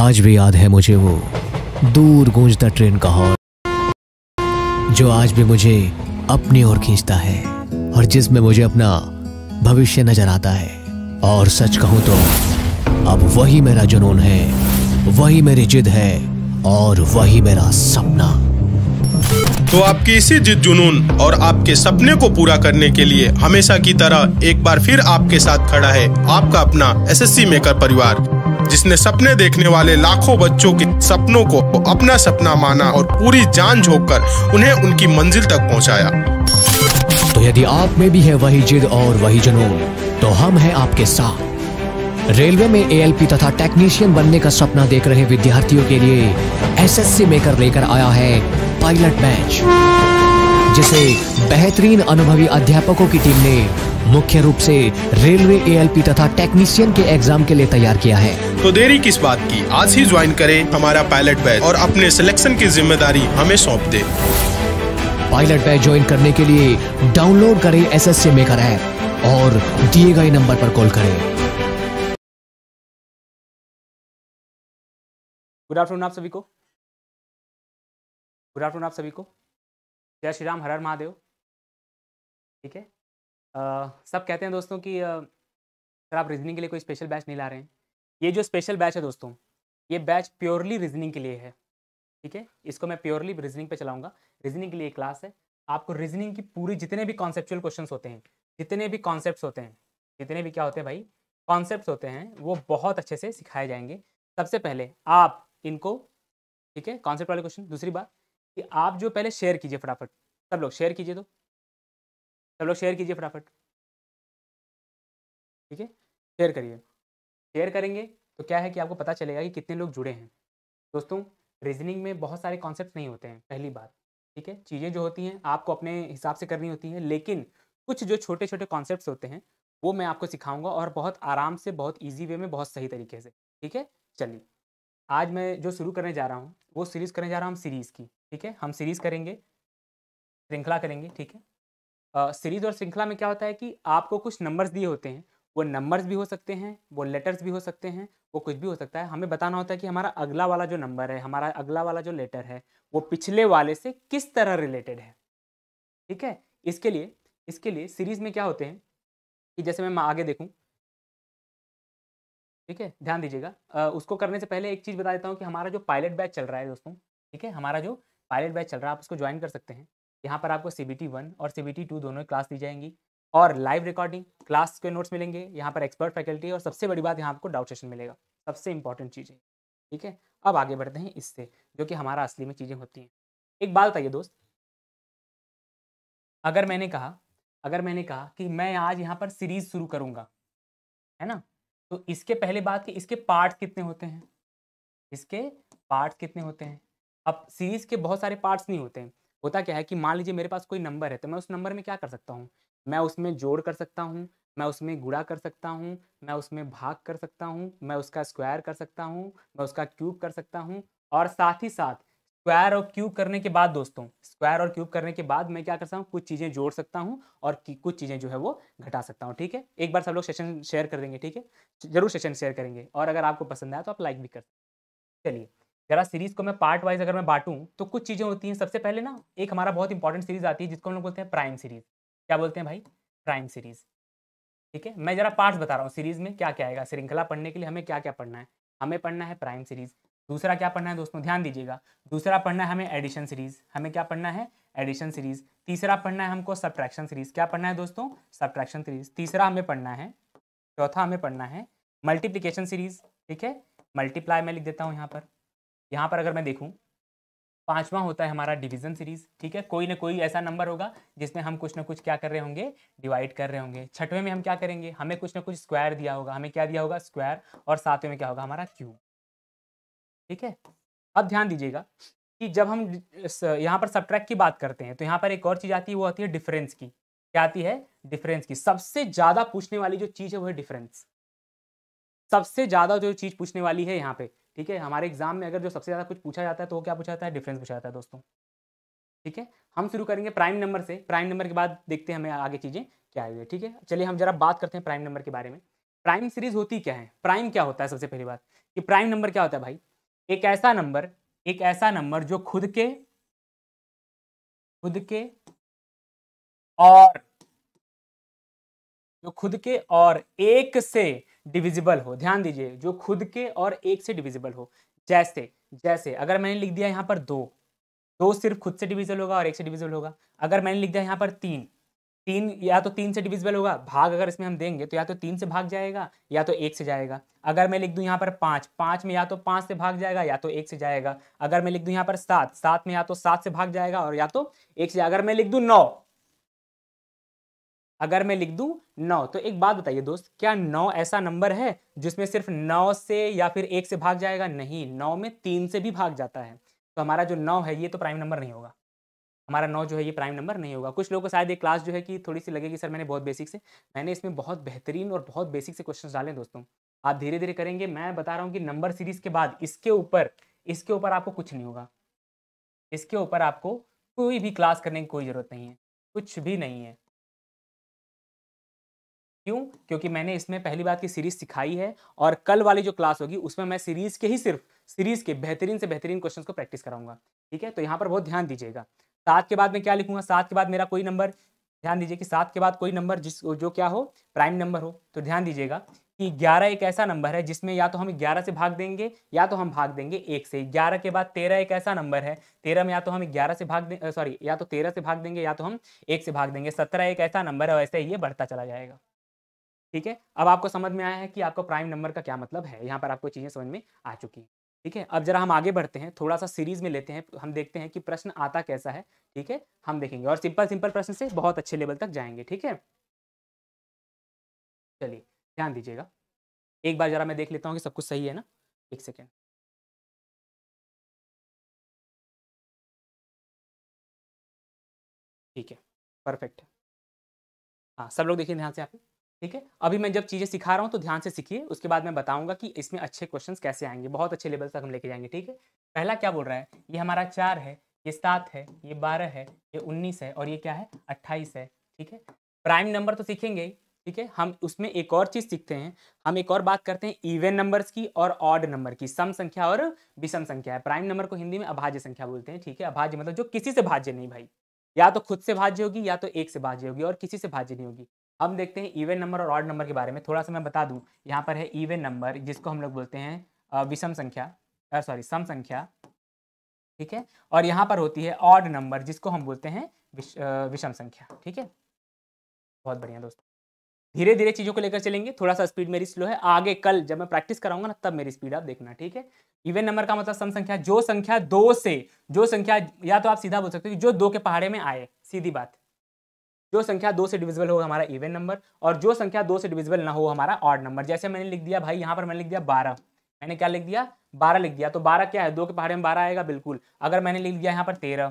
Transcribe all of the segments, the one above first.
आज भी याद है मुझे वो दूर गूंजता ट्रेन का हॉर्न जो आज भी मुझे अपनी ओर खींचता है और जिसमें मुझे अपना भविष्य नजर आता है और सच कहूं तो अब वही मेरा जुनून है वही मेरी जिद है और वही मेरा सपना तो आपकी इसी जिद जुनून और आपके सपने को पूरा करने के लिए हमेशा की तरह एक बार फिर आपके साथ खड़ा है आपका अपना एसएससी मेकर परिवार जिसने सपने देखने वाले लाखों बच्चों के सपनों को अपना सपना माना और पूरी जान झोंक कर उन्हें उनकी मंजिल तक पहुंचाया तो यदि आप में भी है वही जिद और वही जुनून तो हम हैं आपके साथ रेलवे में एएलपी तथा टेक्नीशियन बनने का सपना देख रहे विद्यार्थियों के लिए एसएससी मेकर लेकर आया है पायलट बैच जिसे बेहतरीन अनुभवी अध्यापकों की टीम ने मुख्य रूप से रेलवे एएलपी तथा टेक्नीशियन के एग्जाम के लिए तैयार किया है तो देरी किस बात की आज ही ज्वाइन करें हमारा पायलट बैच और अपने सिलेक्शन की जिम्मेदारी हमें सौंप दे पायलट बैच ज्वाइन करने के लिए डाउनलोड करें S S C maker app और दिए गए नंबर पर कॉल करें गुड आफ्टरनून आप सभी को गुड आफ्टरनून आप सभी को जय श्री राम हर हर महादेव ठीक है सब कहते हैं दोस्तों कि सर आप रीजनिंग के लिए कोई स्पेशल बैच नहीं ला रहे हैं ये जो स्पेशल बैच है दोस्तों ये बैच प्योरली रीजनिंग के लिए है ठीक है इसको मैं प्योरली रीजनिंग पे चलाऊंगा रीजनिंग के लिए क्लास है आपको रीजनिंग की पूरी जितने भी कॉन्सेप्चुअल क्वेश्चन होते हैं जितने भी कॉन्सेप्ट होते हैं जितने भी क्या होते हैं भाई कॉन्सेप्ट होते हैं वो बहुत अच्छे से सिखाए जाएंगे सबसे पहले आप इनको ठीक है कॉन्सेप्ट वाले क्वेश्चन दूसरी बात कि आप जो पहले शेयर कीजिए फटाफट सब लोग शेयर कीजिए तो सब लोग शेयर कीजिए फटाफट ठीक है शेयर करिए शेयर करेंगे तो क्या है कि आपको पता चलेगा कि कितने लोग जुड़े हैं दोस्तों रीजनिंग में बहुत सारे कॉन्सेप्ट नहीं होते हैं पहली बात ठीक है चीज़ें जो होती हैं आपको अपने हिसाब से करनी होती हैं लेकिन कुछ जो छोटे छोटे कॉन्सेप्ट होते हैं वो मैं आपको सिखाऊंगा और बहुत आराम से बहुत ईजी वे में बहुत सही तरीके से ठीक है चलिए आज मैं जो शुरू करने जा रहा हूँ वो सीरीज़ करने जा रहा हूँ हम सीरीज़ की ठीक है हम सीरीज़ करेंगे श्रृंखला करेंगे ठीक है सीरीज और श्रृंखला में क्या होता है कि आपको कुछ नंबर्स दिए होते हैं वो नंबर्स भी हो सकते हैं वो लेटर्स भी हो सकते हैं वो कुछ भी हो सकता है हमें बताना होता है कि हमारा अगला वाला जो नंबर है हमारा अगला वाला जो लेटर है वो पिछले वाले से किस तरह रिलेटेड है ठीक है इसके लिए इसके लिए सीरीज में क्या होते हैं कि जैसे मैं आगे देखूँ ठीक है ध्यान दीजिएगा उसको करने से पहले एक चीज़ बता देता हूँ कि हमारा जो पायलट बैच चल रहा है दोस्तों ठीक है हमारा जो पायलट बैच चल रहा है आप उसको ज्वाइन कर सकते हैं यहाँ पर आपको सी बी टी वन और सी बी टी टू दोनों क्लास दी जाएंगी और लाइव रिकॉर्डिंग क्लास के नोट्स मिलेंगे यहाँ पर एक्सपर्ट फैकल्टी और सबसे बड़ी बात यहाँ आपको डाउट सेशन मिलेगा सबसे इंपॉर्टेंट चीज़ है ठीक है अब आगे बढ़ते हैं इससे जो कि हमारा असली में चीज़ें होती हैं एक बात बताइए दोस्त अगर मैंने कहा अगर मैंने कहा कि मैं आज यहाँ पर सीरीज शुरू करूँगा है ना तो इसके पहले बात कि इसके पार्ट कितने होते हैं इसके पार्ट कितने होते हैं अब सीरीज के बहुत सारे पार्ट्स नहीं होते हैं होता क्या है कि मान लीजिए मेरे पास कोई नंबर है तो मैं उस नंबर में क्या कर सकता हूँ मैं उसमें जोड़ कर सकता हूँ मैं उसमें गुड़ा कर सकता हूँ मैं उसमें भाग कर सकता हूँ मैं उसका स्क्वायर कर सकता हूँ मैं उसका क्यूब कर सकता हूँ और साथ ही साथ स्क्वायर और क्यूब करने के बाद दोस्तों स्क्वायर और क्यूब करने के बाद मैं क्या कर सकता हूँ कुछ चीज़ें जोड़ सकता हूँ और कुछ चीज़ें जो है वो घटा सकता हूँ ठीक है एक बार सब लोग सेशन शेयर कर देंगे ठीक है जरूर सेशन शेयर करेंगे और अगर आपको पसंद आया तो आप लाइक भी कर सकते चलिए जरा सीरीज को मैं पार्ट वाइज अगर मैं बांटूँ तो कुछ चीज़ें होती हैं सबसे पहले ना एक हमारा बहुत इंपॉर्टेंट सीरीज आती है जिसको हम लोग बोलते हैं प्राइम सीरीज क्या बोलते हैं भाई प्राइम सीरीज ठीक है मैं जरा पार्ट्स बता रहा हूँ सीरीज में क्या क्या आएगा श्रृंखला पढ़ने के लिए हमें क्या क्या पढ़ना है हमें पढ़ना है प्राइम सीरीज दूसरा क्या पढ़ना है दोस्तों ध्यान दीजिएगा दूसरा पढ़ना है हमें एडिशन सीरीज हमें क्या पढ़ना है एडिशन सीरीज तीसरा पढ़ना है हमको सब्ट्रैक्शन सीरीज क्या पढ़ना है दोस्तों सब्ट्रैक्शन सीरीज तीसरा हमें पढ़ना है चौथा हमें पढ़ना है मल्टीप्लीकेशन सीरीज ठीक है मल्टीप्लाई मैं लिख देता हूँ यहाँ पर यहाँ पर अगर मैं देखूँ पांचवा होता है हमारा डिवीजन सीरीज ठीक है कोई ना कोई ऐसा नंबर होगा जिसमें हम कुछ ना कुछ क्या कर रहे होंगे डिवाइड कर रहे होंगे छठवें में हम क्या करेंगे हमें कुछ ना कुछ स्क्वायर दिया होगा हमें क्या दिया होगा स्क्वायर और सातवें में क्या होगा हमारा क्यूब ठीक है अब ध्यान दीजिएगा कि जब हम यहाँ पर सब्ट्रैक की बात करते हैं तो यहाँ पर एक और चीज़ आती है वो आती है डिफरेंस की क्या आती है डिफरेंस की सबसे ज़्यादा पूछने वाली जो चीज़ है वो है डिफरेंस सबसे ज़्यादा जो चीज़ पूछने वाली है यहाँ पे ठीक है हमारे एग्जाम में अगर जो सबसे ज़्यादा कुछ पूछा जाता है तो वो क्या पूछा जाता है डिफरेंस पूछा जाता है दोस्तों ठीक है हम शुरू करेंगे प्राइम नंबर से प्राइम नंबर के बाद देखते हैं हमें आगे चीज़ें क्या है ठीक है चलिए हम जरा बात करते हैं प्राइम नंबर के बारे में प्राइम सीरीज होती क्या है प्राइम क्या होता है सबसे पहली बात कि प्राइम नंबर क्या होता है भाई एक ऐसा नंबर एक ऐसा नंबर जो खुद के खुद के और जो खुद के और एक से डिविजिबल हो ध्यान दीजिए जो खुद के और एक से डिविजिबल हो जैसे जैसे अगर मैंने लिख दिया यहाँ पर दो दो सिर्फ खुद से डिविजिबल होगा और एक से डिविजिबल होगा अगर मैंने लिख दिया यहाँ पर तीन तीन या तो तीन से डिविजिबल होगा भाग अगर इसमें हम देंगे तो या तो तीन से भाग जाएगा या तो एक से जाएगा अगर मैं लिख दूं यहाँ पर पाँच पाँच में या तो पाँच से भाग जाएगा या तो एक से जाएगा अगर मैं लिख दूं यहाँ पर सात सात में या तो सात से भाग जाएगा और या तो एक से अगर मैं लिख दूं नौ अगर मैं लिख दूं नौ तो एक बात बताइए दोस्त क्या नौ ऐसा नंबर है जिसमें सिर्फ नौ से या फिर एक से भाग जाएगा नहीं नौ में तीन से भी भाग जाता है तो हमारा जो नौ है ये तो प्राइम नंबर नहीं होगा हमारा नौ जो है ये प्राइम नंबर नहीं होगा कुछ लोगों को शायद ये क्लास जो है कि थोड़ी सी लगेगी सर मैंने बहुत बेसिक से मैंने इसमें बहुत बेहतरीन और बहुत बेसिक से क्वेश्चन डाले दोस्तों आप धीरे धीरे करेंगे मैं बता रहा हूँ कि नंबर सीरीज के बाद इसके ऊपर इसके ऊपर आपको कुछ नहीं होगा इसके ऊपर आपको कोई भी क्लास करने की कोई ज़रूरत नहीं है कुछ भी नहीं है क्यों क्योंकि मैंने इसमें पहली बात की सीरीज सिखाई है और कल वाली जो क्लास होगी उसमें मैं सीरीज के ही सिर्फ सीरीज के बेहतरीन से बेहतरीन क्वेश्चंस को प्रैक्टिस कराऊंगा ठीक है तो यहाँ पर बहुत ध्यान दीजिएगा सात के बाद मैं क्या लिखूंगा सात के बाद मेरा कोई नंबर ध्यान दीजिए कि सात के बाद कोई नंबर जिस जो क्या हो प्राइम नंबर हो तो ध्यान दीजिएगा कि ग्यारह एक ऐसा नंबर है जिसमें या तो हम ग्यारह से भाग देंगे या तो हम भाग देंगे एक से ग्यारह के बाद तेरह एक ऐसा नंबर है तेरह में या तो हम ग्यारह से भाग सॉरी या तो तेरह से भाग देंगे या तो हम एक से भाग देंगे सत्रह एक ऐसा नंबर है वैसे ही ये बढ़ता चला जाएगा ठीक है अब आपको समझ में आया है कि आपका प्राइम नंबर का क्या मतलब है यहाँ पर आपको चीज़ें समझ में आ चुकी हैं ठीक है अब जरा हम आगे बढ़ते हैं थोड़ा सा सीरीज में लेते हैं हम देखते हैं कि प्रश्न आता कैसा है ठीक है हम देखेंगे और सिंपल सिंपल प्रश्न से बहुत अच्छे लेवल तक जाएंगे ठीक है चलिए ध्यान दीजिएगा एक बार जरा मैं देख लेता हूँ कि सब कुछ सही है ना एक सेकेंड ठीक है परफेक्ट हाँ सब लोग देखिए ध्यान से आप ठीक है अभी मैं जब चीज़ें सिखा रहा हूँ तो ध्यान से सीखिए उसके बाद मैं बताऊंगा कि इसमें अच्छे क्वेश्चन कैसे आएंगे बहुत अच्छे लेवल तक हम लेके जाएंगे ठीक है पहला क्या बोल रहा है ये हमारा चार है ये सात है ये बारह है ये उन्नीस है और ये क्या है अट्ठाईस है ठीक है प्राइम नंबर तो सीखेंगे ही ठीक है हम उसमें एक और चीज सीखते हैं हम एक और बात करते हैं इवेन नंबर्स की और ऑड नंबर की सम संख्या और विषम संख्या है प्राइम नंबर को हिंदी में अभाज्य संख्या बोलते हैं ठीक है अभाज्य मतलब जो किसी से भाज्य नहीं भाई या तो खुद से भाज्य होगी या तो एक से भाज्य होगी और किसी से भाज्य नहीं होगी अब देखते हैं इवेंट नंबर और ऑड नंबर के बारे में थोड़ा सा मैं बता दूं यहाँ पर है इवन नंबर जिसको हम लोग बोलते हैं विषम संख्या सॉरी सम संख्या ठीक है और यहाँ पर होती है ऑड नंबर जिसको हम बोलते हैं विषम संख्या ठीक है बहुत बढ़िया दोस्तों धीरे धीरे चीज़ों को लेकर चलेंगे थोड़ा सा स्पीड मेरी स्लो है आगे कल जब मैं प्रैक्टिस कराऊंगा ना तब मेरी स्पीड आप देखना ठीक है इवन नंबर का मतलब सम संख्या जो संख्या दो से जो संख्या या तो आप सीधा बोल सकते हो जो दो के पहाड़े में आए सीधी बात जो संख्या दो से डिविजिबल हो हमारा इवन नंबर और जो संख्या दो से डिविजिबल ना हो हमारा ऑड नंबर जैसे मैंने लिख दिया भाई यहाँ पर मैंने लिख दिया बारह मैंने क्या लिख दिया बारह लिख दिया तो बारह क्या है दो के पहाड़े में बारह आएगा बिल्कुल अगर मैंने लिख दिया यहाँ पर तेरह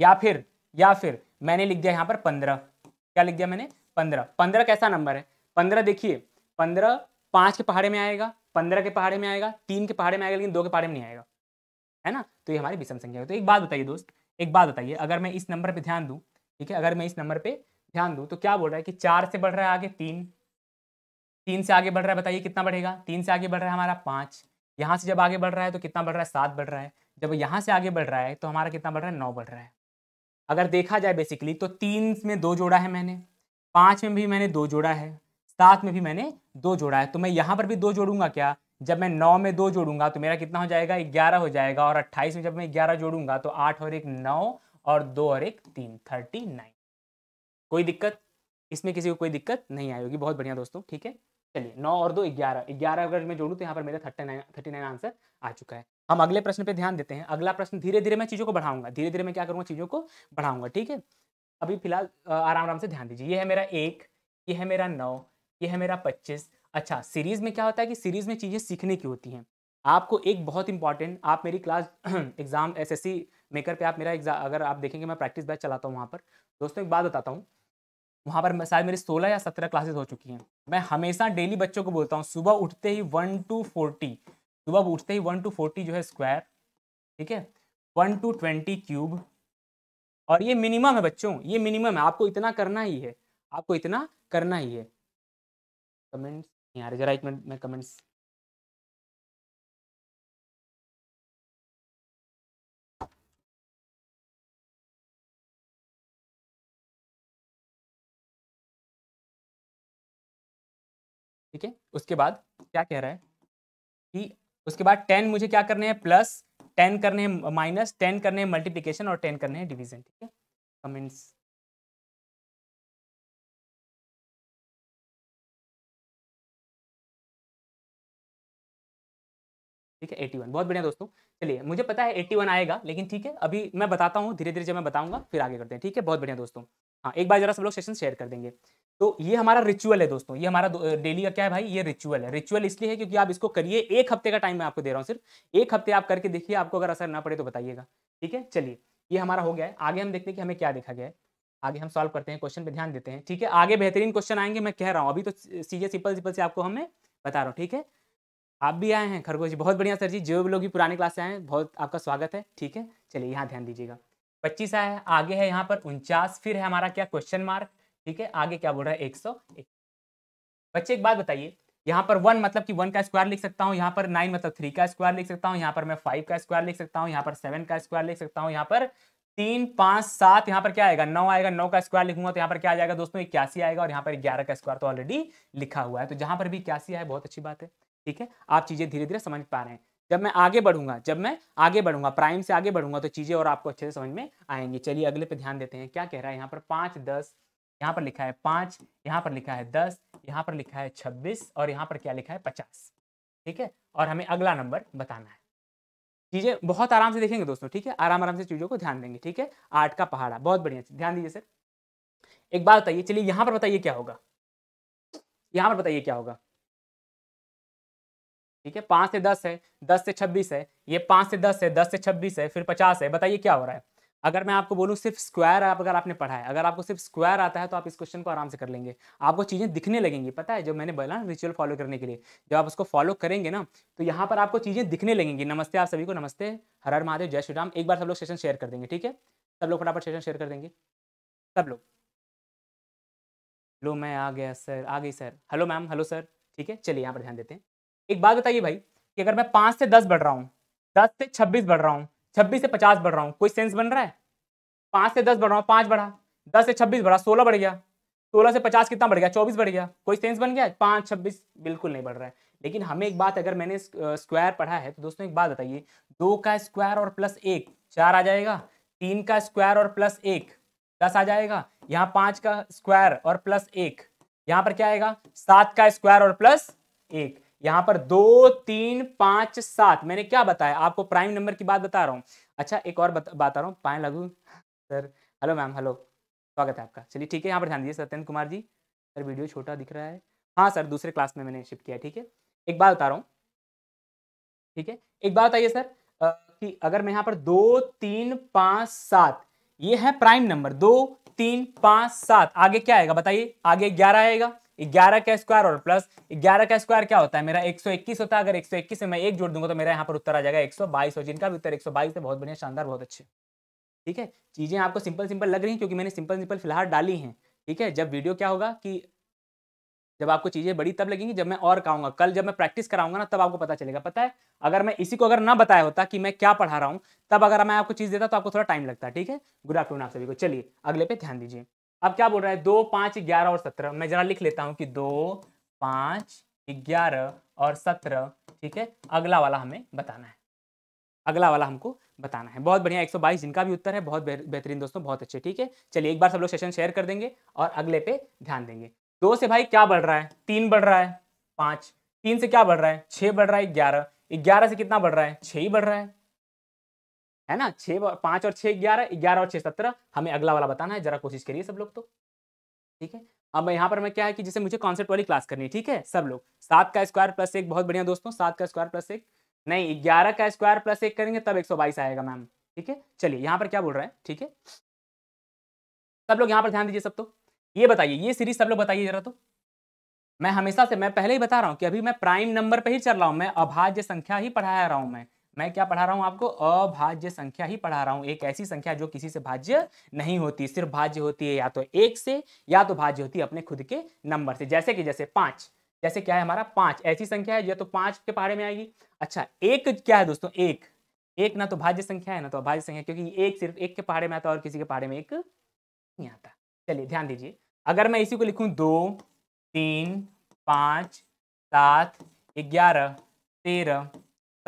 या फिर या फिर मैंने लिख दिया यहाँ पर पंद्रह क्या लिख दिया मैंने पंद्रह पंद्रह कैसा नंबर है पंद्रह देखिए पंद्रह पाँच के पहाड़े में आएगा पंद्रह के पहाड़े में आएगा तीन के पहाड़े में आएगा लेकिन दो के पहाड़े में नहीं आएगा है ना तो ये हमारी विषम संख्या है तो एक बात बताइए दोस्त एक बात बताइए अगर मैं इस नंबर पर ध्यान दूँ ठीक है अगर मैं इस नंबर पे ध्यान दूं तो क्या बोल रहा है कि चार से बढ़ रहा है आगे तीन तीन से आगे बढ़ रहा है बताइए कितना बढ़ेगा तीन से आगे बढ़ रहा है हमारा पाँच यहाँ से जब आगे बढ़ रहा है तो कितना बढ़ रहा है सात बढ़ रहा है जब यहाँ से आगे बढ़ रहा है तो हमारा कितना बढ़ रहा है नौ बढ़ रहा है अगर देखा जाए बेसिकली तो तीन में दो जोड़ा है मैंने पाँच में भी मैंने दो जोड़ा है सात में भी मैंने दो जोड़ा है तो मैं यहाँ पर भी दो जोड़ूंगा क्या जब मैं नौ में दो जोड़ूंगा तो मेरा कितना हो जाएगा ग्यारह हो जाएगा और अट्ठाईस में जब मैं ग्यारह जोड़ूंगा तो आठ और एक नौ और दो और एक तीन थर्टी नाइन कोई दिक्कत इसमें किसी को कोई दिक्कत नहीं आई होगी बहुत बढ़िया दोस्तों ठीक है चलिए नौ और दो ग्यारह ग्यारह अगर मैं जोड़ू तो यहाँ पर मेरा thirty nine thirty nine answer आ चुका है हम अगले प्रश्न पे ध्यान देते हैं अगला प्रश्न धीरे धीरे मैं चीज़ों को बढ़ाऊंगा धीरे धीरे मैं क्या करूँगा चीज़ों को बढ़ाऊंगा ठीक है अभी फिलहाल आराम आराम से ध्यान दीजिए ये है मेरा एक ये है मेरा नौ ये है मेरा पच्चीस अच्छा सीरीज़ में क्या होता है कि सीरीज़ में चीज़ें सीखने की होती हैं आपको एक बहुत इंपॉर्टेंट आप मेरी क्लास एग्ज़ाम एस मेकर पे आप मेरा एग्जाम अगर आप देखेंगे मैं प्रैक्टिस बैच चलाता हूँ वहाँ पर दोस्तों एक बात बताता हूँ वहाँ पर शायद मेरी सोलह या सत्रह क्लासेस हो चुकी हैं मैं हमेशा डेली बच्चों को बोलता हूँ सुबह उठते ही वन टू फोर्टी सुबह उठते ही वन टू फोर्टी जो है स्क्वायर ठीक है वन टू ट्वेंटी क्यूब और ये मिनिमम है बच्चों ये मिनिमम है आपको इतना करना ही है आपको इतना करना ही है कमेंट्स यार जरा एक मिनट में कमेंट्स ठीक है उसके बाद क्या कह रहा है कि उसके बाद टेन मुझे क्या करने हैं प्लस टेन करने हैं माइनस टेन करने हैं मल्टीप्लीकेशन और टेन करने हैं डिवीजन ठीक है कमेंट्स ठीक है एटी वन बहुत बढ़िया दोस्तों चलिए मुझे पता है एटी वन आएगा लेकिन ठीक है अभी मैं बताता हूँ धीरे धीरे जब मैं बताऊंगा फिर आगे करते हैं ठीक है बहुत बढ़िया दोस्तों हाँ एक बार जरा सब लोग सेशन शेयर कर देंगे तो ये हमारा रिचुअल है दोस्तों ये हमारा डेली का क्या है भाई ये रिचुअल है रिचुअल इसलिए है क्योंकि आप इसको करिए एक हफ्ते का टाइम मैं आपको दे रहा हूँ सिर्फ एक हफ्ते आप करके देखिए आपको अगर असर ना पड़े तो बताइएगा ठीक है चलिए ये हमारा हो गया है आगे हम देखते हैं कि हमें क्या देखा गया है आगे हम सॉल्व करते हैं क्वेश्चन पे ध्यान देते हैं ठीक है आगे बेहतरीन क्वेश्चन आएंगे मैं कह रहा हूँ अभी तो सीजे सिंपल सिंपल से आपको हमें बता रहा हूँ ठीक है आप भी आए हैं खरगोश जी बहुत बढ़िया सर जी जो भी लोग भी पुराने क्लास से आए हैं बहुत आपका स्वागत है ठीक है चलिए यहाँ ध्यान दीजिएगा पच्चीस आया है आगे है यहाँ पर उनचास फिर है हमारा क्या क्वेश्चन मार्क ठीक है आगे क्या बोल रहा है एक सौ बच्चे एक बात बताइए यहाँ पर वन मतलब कि वन का स्क्वायर लिख सकता हूँ यहाँ पर नाइन मतलब थ्री का स्क्वायर लिख सकता हूँ यहाँ पर मैं फाइव का स्क्वायर लिख सकता हूँ यहाँ पर सेवन का स्क्वायर लिख सकता हूँ यहाँ पर तीन पाँच सात यहाँ पर क्या आएगा नौ आएगा नौ का स्क्वायर लिखूंगा तो यहाँ पर क्या आ जाएगा दोस्तों इक्यासी आएगा और यहाँ पर ग्यारह का स्क्वायर तो ऑलरेडी लिखा हुआ है तो जहाँ पर भी इक्यासी आए बहुत अच्छी बात है ठीक है आप चीज़ें धीरे धीरे समझ पा रहे हैं जब मैं आगे बढ़ूंगा जब मैं आगे बढ़ूंगा प्राइम से आगे बढ़ूंगा तो चीज़ें और आपको अच्छे से समझ में आएंगी चलिए अगले पे ध्यान देते हैं क्या कह रहा है यहाँ पर पांच दस यहाँ पर लिखा है पांच यहाँ पर लिखा है दस यहाँ पर लिखा है छब्बीस और यहाँ पर क्या लिखा है पचास ठीक है और हमें अगला नंबर बताना है चीज़ें बहुत आराम से देखेंगे दोस्तों ठीक है आराम आराम से चीज़ों को ध्यान देंगे ठीक है आठ का पहाड़ा बहुत बढ़िया ध्यान दीजिए सर एक बात बताइए चलिए यहाँ पर बताइए क्या होगा यहाँ पर बताइए क्या होगा ठीक है पाँच से दस है दस से छब्बीस है ये पाँच से दस है दस से छब्बीस है फिर पचास है बताइए क्या हो रहा है अगर मैं आपको बोलूँ सिर्फ स्क्वायर आप अगर आपने पढ़ा है अगर आपको सिर्फ स्क्वायर आता है तो आप इस क्वेश्चन को आराम से कर लेंगे आपको चीज़ें दिखने लगेंगी पता है जो मैंने बोला ना रिचुअल फॉलो करने के लिए जब आप उसको फॉलो करेंगे ना तो यहाँ पर आपको चीज़ें दिखने लगेंगी नमस्ते आप सभी को नमस्ते हर हर महादेव जय श्री राम एक बार सब लोग सेशन शेयर कर देंगे ठीक है सब लोग फटाफट सेशन शेयर कर देंगे सब लोग लो मैं आ गया सर आ गई sir hello ma'am hello sir ठीक है चलिए यहाँ पर ध्यान देते हैं एक बात बताइए भाई कि अगर मैं पांच से दस बढ़ रहा हूँ दस से छब्बीस बढ़ रहा हूँ छब्बीस से पचास बढ़ रहा हूँ कोई सेंस बन रहा है पांच से दस बढ़ रहा हूँ पांच बढ़ा दस से छब्बीस बढ़ा सोलह बढ़ गया सोलह से पचास कितना बढ़ गया चौबीस बढ़ गया कोई सेंस बन गया पांच छब्बीस बिल्कुल नहीं बढ़ रहा है लेकिन हमें एक बात अगर मैंने स्क्वायर पढ़ा है तो दोस्तों एक बात बताइए दो का स्क्वायर और प्लस एक चार आ जाएगा तीन का स्क्वायर और प्लस एक दस आ जाएगा यहाँ पांच का स्क्वायर और प्लस एक यहाँ पर क्या आएगा सात का स्क्वायर और प्लस एक यहां पर दो तीन पांच सात मैंने क्या बताया आपको प्राइम नंबर की बात बता रहा हूँ अच्छा एक और बता, रहा हूँ पाए लागू सर हेलो मैम हेलो स्वागत है आपका चलिए ठीक है यहाँ पर ध्यान दीजिए सत्यन कुमार जी सर वीडियो छोटा दिख रहा है हाँ सर दूसरे क्लास में मैंने शिफ्ट किया ठीक है एक बात बता रहा हूँ ठीक है एक बात बताइए सर कि अगर मैं यहाँ पर दो तीन पाँच सात ये है प्राइम नंबर दो तीन पाँच सात आगे क्या आएगा बताइए आगे ग्यारह आएगा ग्यारह का स्क्वायर और प्लस ग्यारह का स्क्वायर क्या होता है मेरा 121 होता है अगर 121 से मैं एक जोड़ दूंगा तो मेरा यहाँ पर उत्तर आ जाएगा 122 और जिनका भी उत्तर 122 है बहुत बढ़िया शानदार बहुत अच्छे ठीक है चीज़ें आपको सिंपल सिंपल लग रही हैं क्योंकि मैंने सिंपल सिंपल फिलहाल डाली हैं ठीक है जब वीडियो क्या होगा कि जब आपको चीज़ें बड़ी तब लगेंगी जब मैं और कहूँगा कल जब मैं प्रैक्टिस कराऊंगा ना तब आपको पता चलेगा पता है अगर मैं इसी को अगर ना बताया होता कि मैं क्या पढ़ा रहा हूँ तब अगर मैं आपको चीज़ देता तो आपको थोड़ा टाइम लगता है ठीक है गुड आफ्टरनून आप सभी को चलिए अगले पे ध्यान दीजिए अब क्या बोल रहा है दो पाँच ग्यारह और सत्रह मैं जरा लिख लेता हूं कि दो पाँच ग्यारह और सत्रह ठीक है अगला वाला हमें बताना है अगला वाला हमको बताना है बहुत बढ़िया एक सौ बाईस जिनका भी उत्तर है बहुत बेहतरीन दोस्तों बहुत अच्छे ठीक है चलिए एक बार सब लोग सेशन शेयर कर देंगे और अगले पे ध्यान देंगे दो से भाई क्या बढ़ रहा है तीन बढ़ रहा है पांच तीन से क्या बढ़ रहा है छह बढ़ रहा है ग्यारह ग्यारह से कितना बढ़ रहा है छह ही बढ़ रहा है है ना छः पांच और छह ग्यारह ग्यारह और छह सत्रह हमें अगला वाला बताना है जरा कोशिश करिए सब लोग तो ठीक है अब यहाँ पर मैं क्या है कि जिसे मुझे कॉन्सेप्ट वाली क्लास करनी है ठीक है सब लोग सात का स्क्वायर प्लस एक बहुत बढ़िया दोस्तों सात का स्क्वायर प्लस एक नहीं ग्यारह का स्क्वायर प्लस एक करेंगे तब एक आएगा मैम ठीक है चलिए यहाँ पर क्या बोल रहा है ठीक है सब लोग यहाँ पर ध्यान दीजिए सब तो ये बताइए ये सीरीज सब लोग बताइए जरा तो मैं हमेशा से मैं पहले ही बता रहा हूँ कि अभी मैं प्राइम नंबर पर ही चल रहा हूँ मैं अभाज्य संख्या ही पढ़ाया रहा हूँ मैं मैं क्या पढ़ा रहा हूँ आपको अभाज्य संख्या ही पढ़ा रहा हूँ एक ऐसी संख्या जो किसी से भाज्य नहीं होती सिर्फ भाज्य होती है या तो एक से या तो भाज्य होती है अपने खुद के नंबर से जैसे कि जैसे पाँच जैसे क्या है हमारा पाँच ऐसी संख्या है जो तो पाँच के पहाड़े में आएगी अच्छा एक क्या है दोस्तों एक एक ना तो भाज्य संख्या है ना तो अभाज्य संख्या क्योंकि एक सिर्फ एक के पहाड़े में आता और किसी के पहाड़े में एक नहीं आता चलिए ध्यान दीजिए अगर मैं इसी को लिखू दो तीन पाँच सात ग्यारह तेरह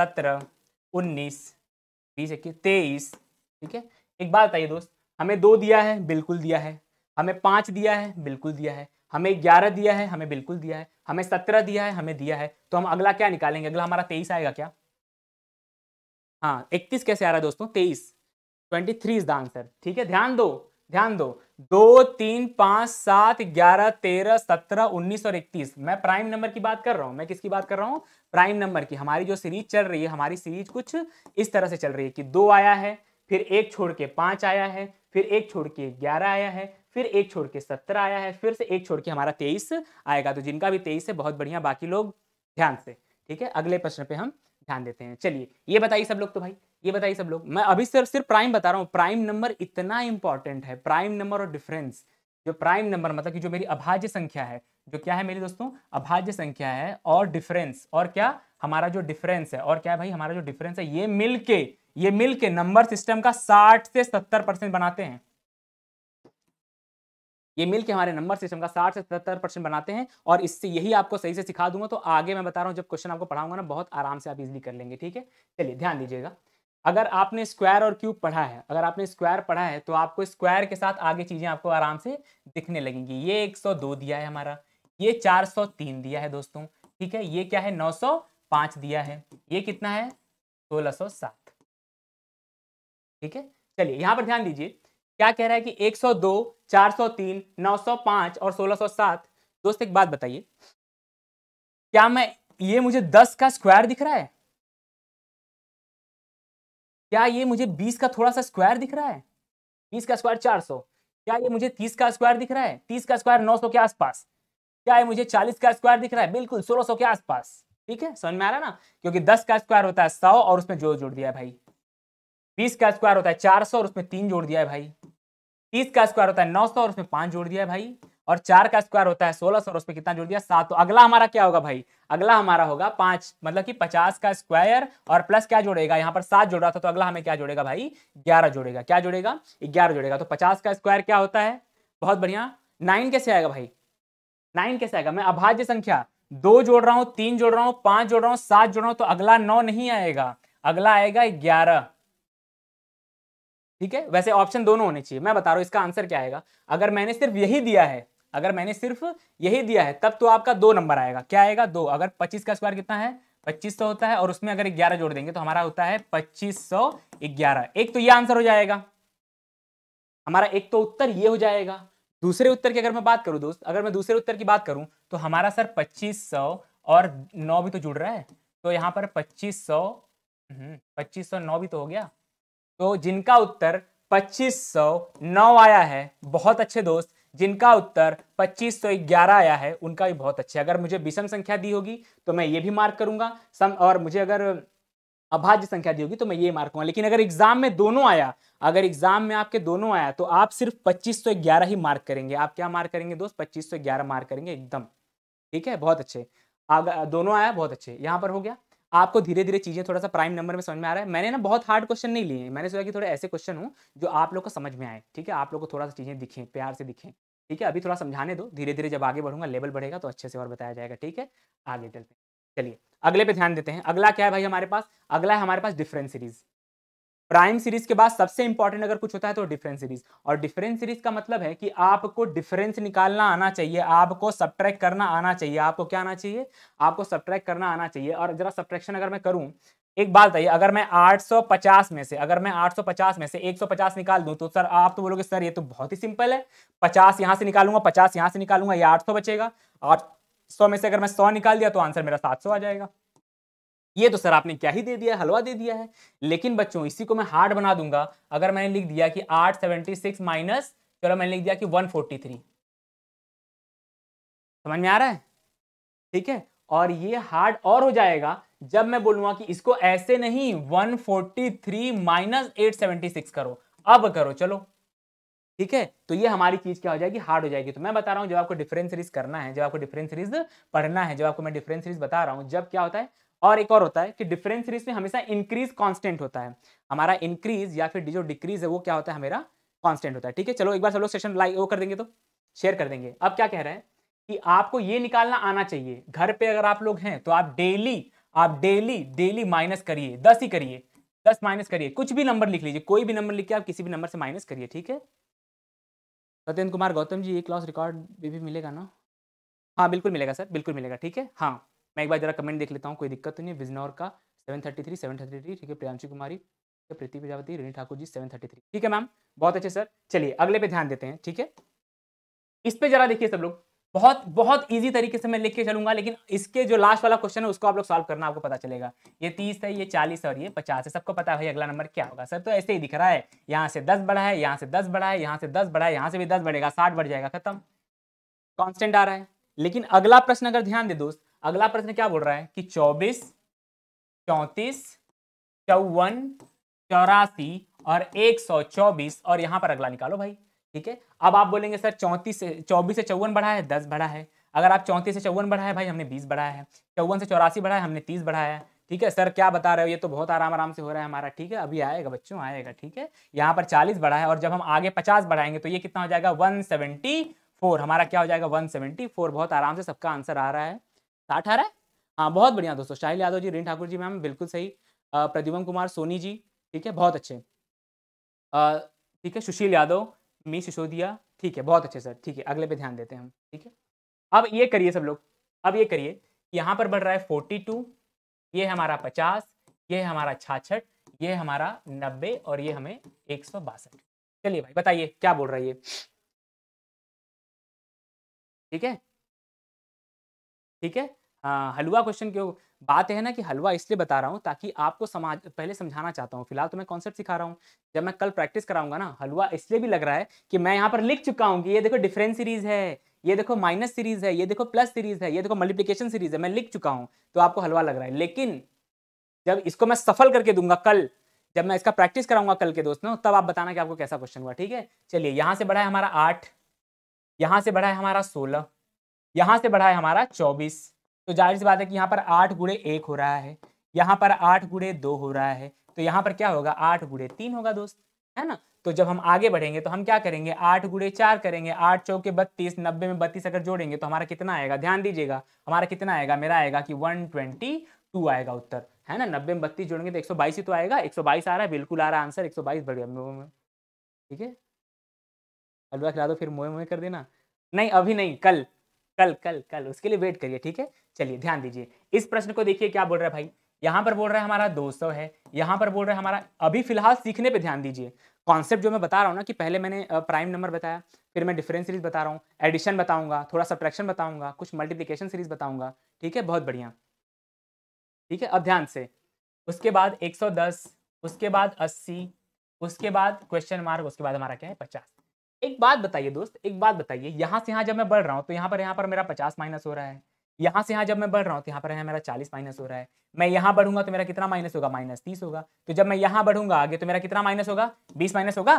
सत्रह उन्नीस बीस इक्कीस तेईस ठीक है एक बात बताइए दोस्त हमें दो दिया है बिल्कुल दिया है हमें पाँच दिया है बिल्कुल दिया है हमें ग्यारह दिया है हमें बिल्कुल दिया है हमें सत्रह दिया है हमें दिया है तो हम अगला क्या निकालेंगे अगला हमारा तेईस आएगा क्या हाँ इकतीस कैसे आ रहा है दोस्तों तेईस twenty three is the answer ठीक है ध्यान दो ध्यान दो दो तीन पांच सात ग्यारह तेरह सत्रह उन्नीस और इकतीस मैं प्राइम नंबर की बात कर रहा हूं मैं किसकी बात कर रहा हूं प्राइम नंबर की हमारी जो सीरीज चल रही है हमारी सीरीज कुछ इस तरह से चल रही है कि दो आया है फिर एक छोड़ के पांच आया है फिर एक छोड़ के ग्यारह आया है फिर एक छोड़ के सत्रह आया है फिर से एक छोड़ के हमारा तेईस आएगा तो जिनका भी तेईस है बहुत बढ़िया बाकी लोग ध्यान से ठीक है अगले प्रश्न पे हम ध्यान देते हैं चलिए ये बताइए सब लोग तो भाई ये बताइए सब लोग मैं अभी सिर्फ सिर्फ प्राइम बता रहा हूँ प्राइम नंबर इतना इंपॉर्टेंट है प्राइम नंबर और डिफरेंस जो प्राइम नंबर मतलब कि जो मेरी अभाज्य संख्या है जो क्या है मेरी दोस्तों अभाज्य संख्या है और डिफरेंस और क्या हमारा जो डिफरेंस है और क्या है भाई हमारा जो डिफरेंस है ये मिलके ये मिलके नंबर सिस्टम का साठ से सत्तर परसेंट बनाते हैं ये मिलके हमारे नंबर सिस्टम का साठ से सत्तर परसेंट बनाते हैं और इससे यही आपको सही से सिखा दूंगा तो आगे मैं बता रहा हूं जब क्वेश्चन आपको पढ़ाऊंगा ना बहुत आराम से आप इजिली कर लेंगे ठीक है चलिए ध्यान दीजिएगा अगर आपने स्क्वायर और क्यूब पढ़ा है अगर आपने स्क्वायर पढ़ा है तो आपको स्क्वायर के साथ आगे चीज़ें आपको आराम से दिखने लगेंगी ये 102 दिया है हमारा ये 403 दिया है दोस्तों ठीक है ये क्या है 905 दिया है ये कितना है 1607 ठीक है चलिए यहां पर ध्यान दीजिए क्या कह रहा है कि 102, 403, 905 और 1607 दोस्त एक बात बताइए क्या मैं ये मुझे दस का स्क्वायर दिख रहा है क्या ये मुझे बीस का थोड़ा सा स्क्वायर दिख रहा है बीस का स्क्वायर चार सौ क्या ये मुझे तीस का स्क्वायर दिख रहा है तीस का स्क्वायर नौ सौ के आसपास क्या ये मुझे चालीस का स्क्वायर दिख रहा है बिल्कुल सोलह सौ के आसपास ठीक है समझ में आ रहा ना क्योंकि दस का स्क्वायर होता है सौ और उसमें जोड़ जोड़ दिया है भाई बीस का स्क्वायर होता है चार सौ और उसमें तीन जोड़ दिया है भाई तीस का स्क्वायर होता है नौ सौ और उसमें पांच जोड़ दिया है भाई और चार का स्क्वायर होता है सोलह सौ और उसमें कितना जोड़ दिया सात तो अगला हमारा क्या होगा भाई अगला हमारा होगा पांच मतलब कि पचास का स्क्वायर और प्लस क्या जोड़ेगा यहां पर सात जोड़ रहा था तो अगला हमें क्या जोड़ेगा भाई ग्यारह जोड़ेगा क्या जोड़ेगा ग्यारह जोड़ेगा तो पचास का स्क्वायर क्या होता है बहुत बढ़िया नाइन कैसे आएगा भाई नाइन कैसे आएगा मैं अभाज्य संख्या दो जोड़ रहा हूं तीन जोड़ रहा हूं पांच जोड़ रहा हूं सात जोड़ रहा हूं तो अगला नौ नहीं आएगा अगला आएगा ग्यारह ठीक है वैसे ऑप्शन दोनों होने चाहिए मैं बता रहा हूं इसका आंसर क्या आएगा अगर मैंने सिर्फ यही दिया है अगर मैंने सिर्फ यही दिया है तब तो आपका दो नंबर आएगा क्या आएगा दो अगर पच्चीस का स्क्वायर कितना है पच्चीस सौ होता है और उसमें अगर ग्यारह जोड़ देंगे तो हमारा होता है पच्चीस सौ ग्यारह एक तो ये आंसर हो जाएगा हमारा एक तो उत्तर ये हो जाएगा दूसरे उत्तर की अगर मैं बात करूं दोस्त अगर मैं दूसरे उत्तर की बात करूं तो हमारा सर पच्चीस सौ और नौ भी तो जुड़ रहा है तो यहाँ पर पच्चीस सौ हम्म, पच्चीस सौ नौ भी तो हो गया तो जिनका उत्तर पच्चीस सौ नौ आया है बहुत अच्छे दोस्त जिनका उत्तर 2511 आया है उनका भी बहुत अच्छा है अगर मुझे विषम संख्या दी होगी तो मैं ये भी मार्क करूंगा सम और मुझे अगर अभाज्य संख्या दी होगी तो मैं ये मार्क करूंगा लेकिन अगर एग्जाम में दोनों आया अगर एग्जाम में आपके दोनों आया तो आप सिर्फ 2511 ही मार्क करेंगे आप क्या मार्क करेंगे दोस्त पच्चीस तो मार्क करेंगे एकदम ठीक है बहुत अच्छे दोनों आया बहुत अच्छे यहाँ पर हो गया आपको धीरे धीरे चीजें थोड़ा सा प्राइम नंबर में समझ में आ रहा है मैंने ना बहुत हार्ड क्वेश्चन नहीं लिए मैंने सोचा कि थोड़े ऐसे क्वेश्चन हूँ जो आप लोग को समझ में आए ठीक है आप लोग को थोड़ा सा चीजें दिखें प्यार से दिखें ठीक है अभी थोड़ा समझाने दो धीरे धीरे जब आगे बढ़ूंगा लेवल बढ़ेगा तो अच्छे से और बताया जाएगा ठीक है आगे चलते हैं चलिए अगले पे ध्यान देते हैं अगला क्या है भाई हमारे पास अगला है हमारे पास डिफरेंस सीरीज प्राइम सीरीज के बाद सबसे इंपॉर्टेंट अगर कुछ होता है तो डिफरेंस सीरीज और डिफरेंस सीरीज का मतलब है कि आपको डिफरेंस निकालना आना चाहिए आपको सब्ट्रैक करना आना चाहिए आपको क्या आना चाहिए आपको सब्ट्रैक करना आना चाहिए और जरा सब्ट्रैक्शन अगर मैं करूं एक बात बताइए अगर मैं 850 में से अगर मैं 850 में से 150 निकाल दूं तो सर आप तो बोलोगे सर ये तो बहुत ही सिंपल है 50 यहां से निकालूंगा 50 यहां से निकालूंगा ये 800 बचेगा 800 में से अगर मैं 100 निकाल दिया तो आंसर मेरा 700 आ जाएगा ये तो सर आपने क्या ही दे दिया हलवा दे दिया है लेकिन बच्चों इसी को मैं हार्ड बना दूंगा अगर मैंने लिख दिया कि आठ सेवेंटी सिक्स माइनस चलो मैंने लिख दिया कि वन फोर्टी थ्री समझ में आ रहा है ठीक है और ये हार्ड और हो जाएगा जब मैं बोलूंगा कि इसको ऐसे नहीं 143 फोर्टी थ्री माइनस एट करो अब करो चलो ठीक है तो ये हमारी चीज क्या हो जाएगी हार्ड हो जाएगी तो मैं बता रहा हूँ जब आपको डिफरेंस सीरीज करना है जब आपको डिफरेंस सीरीज पढ़ना है जब आपको मैं डिफरेंस सीरीज बता रहा हूँ जब क्या होता है और एक और होता है कि डिफरेंस सीरीज में हमेशा इंक्रीज कॉन्स्टेंट होता है हमारा इंक्रीज या फिर जो डिक्रीज है वो क्या होता है हमारा कॉन्स्टेंट होता है ठीक है चलो एक बार चलो सेशन लाइक वो कर देंगे तो शेयर कर देंगे अब क्या कह रहे हैं कि आपको ये निकालना आना चाहिए घर पे अगर आप लोग हैं तो आप डेली आप डेली डेली माइनस करिए दस ही करिए दस माइनस करिए कुछ भी नंबर लिख लीजिए कोई भी नंबर लिख के आप किसी भी नंबर से माइनस करिए ठीक है सत्येंद्र कुमार गौतम जी एक लॉस रिकॉर्ड भी, भी मिलेगा ना हाँ बिल्कुल मिलेगा सर बिल्कुल मिलेगा ठीक है हाँ मैं एक बार जरा कमेंट देख लेता हूँ कोई दिक्कत तो नहीं बिजनौर का seven thirty three seven thirty three ठीक है Priyanshu Kumari Preeti Prajapati Rani Thakur ji seven thirty three ठीक है मैम बहुत अच्छे सर चलिए अगले पे ध्यान देते हैं ठीक है इस पे जरा देखिए सब लोग बहुत बहुत इजी तरीके से मैं लिख के चलूंगा लेकिन इसके जो लास्ट वाला क्वेश्चन है उसको आप लोग सॉल्व करना आपको पता चलेगा ये तीस है ये चालीस और ये पचास है सबको पता है भाई अगला नंबर क्या होगा सर तो ऐसे ही दिख रहा है यहाँ से दस बढ़ा है यहाँ से दस बढ़ा है यहाँ से दस बढ़ा है यहाँ से भी दस बढ़ेगा साठ बढ़ जाएगा खत्म कॉन्स्टेंट आ रहा है लेकिन अगला प्रश्न अगर ध्यान दे दोस्त अगला प्रश्न क्या बोल रहा है कि चौबीस चौंतीस चौवन चौरासी और एक सौ चौबीस और यहाँ पर अगला निकालो भाई ठीक है अब आप बोलेंगे सर चौंतीस से चौबीस से चौवन बढ़ा है दस बढ़ा है अगर आप चौंतीस से चौवन है भाई हमने बीस बढ़ाया है चौवन से चौरासी बढ़ाया हमने तीस बढ़ाया है ठीक है सर क्या बता रहे हो ये तो बहुत आराम आराम से हो रहा है हमारा ठीक है अभी आएगा बच्चों आएगा ठीक है यहाँ पर चालीस बढ़ा है और जब हम आगे पचास बढ़ाएंगे तो ये कितना हो जाएगा वन फोर हमारा क्या हो जाएगा वन सेवेंटी फोर बहुत आराम से सबका आंसर आ रहा है साठ आ रहा है हाँ बहुत बढ़िया दोस्तों शाहिल यादव जी रिन ठाकुर जी मैम बिल्कुल सही प्रद्युमन कुमार सोनी जी ठीक है बहुत अच्छे ठीक है सुशील यादव मी सिसोदिया ठीक है बहुत अच्छे सर ठीक है अगले पे ध्यान देते हैं हम ठीक है अब ये करिए सब लोग अब ये करिए यहाँ पर बढ़ रहा है फोर्टी टू ये हमारा पचास ये हमारा छाछठ ये हमारा नब्बे और ये हमें एक सौ बासठ चलिए भाई बताइए क्या बोल रहा है ये ठीक है ठीक है हलुआ हाँ, हलवा क्वेश्चन क्यों बात है ना कि हलवा इसलिए बता रहा हूँ ताकि आपको समाज पहले समझाना चाहता हूँ फिलहाल तो मैं कॉन्सेप्ट सिखा रहा हूँ जब मैं कल प्रैक्टिस कराऊंगा ना हलवा इसलिए भी लग रहा है कि मैं यहाँ पर लिख चुका हूँ कि ये देखो डिफरेंस सीरीज है ये देखो माइनस सीरीज है ये देखो प्लस सीरीज है ये देखो मल्टीप्लीकेशन सीरीज है मैं लिख चुका हूँ तो आपको हलवा लग रहा है लेकिन जब इसको मैं सफल करके दूंगा कल जब मैं इसका प्रैक्टिस कराऊंगा कल के दोस्तों तब आप बताना कि आपको कैसा क्वेश्चन हुआ ठीक है चलिए यहाँ से बढ़ा है हमारा आठ यहाँ से बढ़ा है हमारा सोलह यहाँ से बढ़ा है हमारा चौबीस तो जाहिर सी बात है कि यहाँ पर आठ गुड़े एक हो रहा है यहाँ पर आठ गुड़े दो हो रहा है तो यहाँ पर क्या होगा आठ गुड़े तीन होगा दोस्त है ना तो जब हम आगे बढ़ेंगे तो हम क्या करेंगे आठ गुड़े चार करेंगे आठ चौके बत्तीस नब्बे में बत्तीस अगर जोड़ेंगे तो हमारा कितना आएगा ध्यान दीजिएगा हमारा कितना आएगा मेरा आएगा कि वन ट्वेंटी टू आएगा उत्तर है ना नब्बे में बत्तीस जोड़ेंगे तो एक सौ बाईस ही तो आएगा एक सौ बाईस आ रहा है बिल्कुल आ रहा है आंसर एक सौ बाईस बढ़ गया ठीक है अलवा खिला दो फिर मोए मोए कर देना नहीं अभी नहीं कल कल कल कल उसके लिए वेट करिए ठीक है चलिए ध्यान दीजिए इस प्रश्न को देखिए क्या बोल रहा है भाई यहाँ पर बोल रहा है हमारा 200 है यहाँ पर बोल रहा है हमारा अभी फिलहाल सीखने पे ध्यान दीजिए कॉन्सेप्ट जो मैं बता रहा हूँ ना कि पहले मैंने प्राइम नंबर बताया फिर मैं डिफरेंस सीरीज बता रहा हूँ एडिशन बताऊंगा थोड़ा सब्ट्रैक्शन बताऊंगा कुछ मल्टीप्लीकेशन सीरीज बताऊंगा ठीक है बहुत बढ़िया ठीक है अब ध्यान से उसके बाद एक उसके बाद अस्सी उसके बाद क्वेश्चन मार्क उसके बाद हमारा क्या है पचास एक बात बताइए दोस्त एक बात बताइए यहाँ से यहाँ जब मैं बढ़ रहा हूँ तो यहाँ पर यहाँ पर मेरा पचास माइनस हो रहा है यहाँ से यहाँ जब मैं बढ़ रहा हूँ तो यहाँ पर है मेरा चालीस माइनस हो रहा है मैं यहाँ बढ़ूंगा तो मेरा कितना माइनस होगा माइनस तीस होगा तो जब मैं यहाँ बढ़ूंगा आगे तो मेरा कितना माइनस होगा बीस माइनस होगा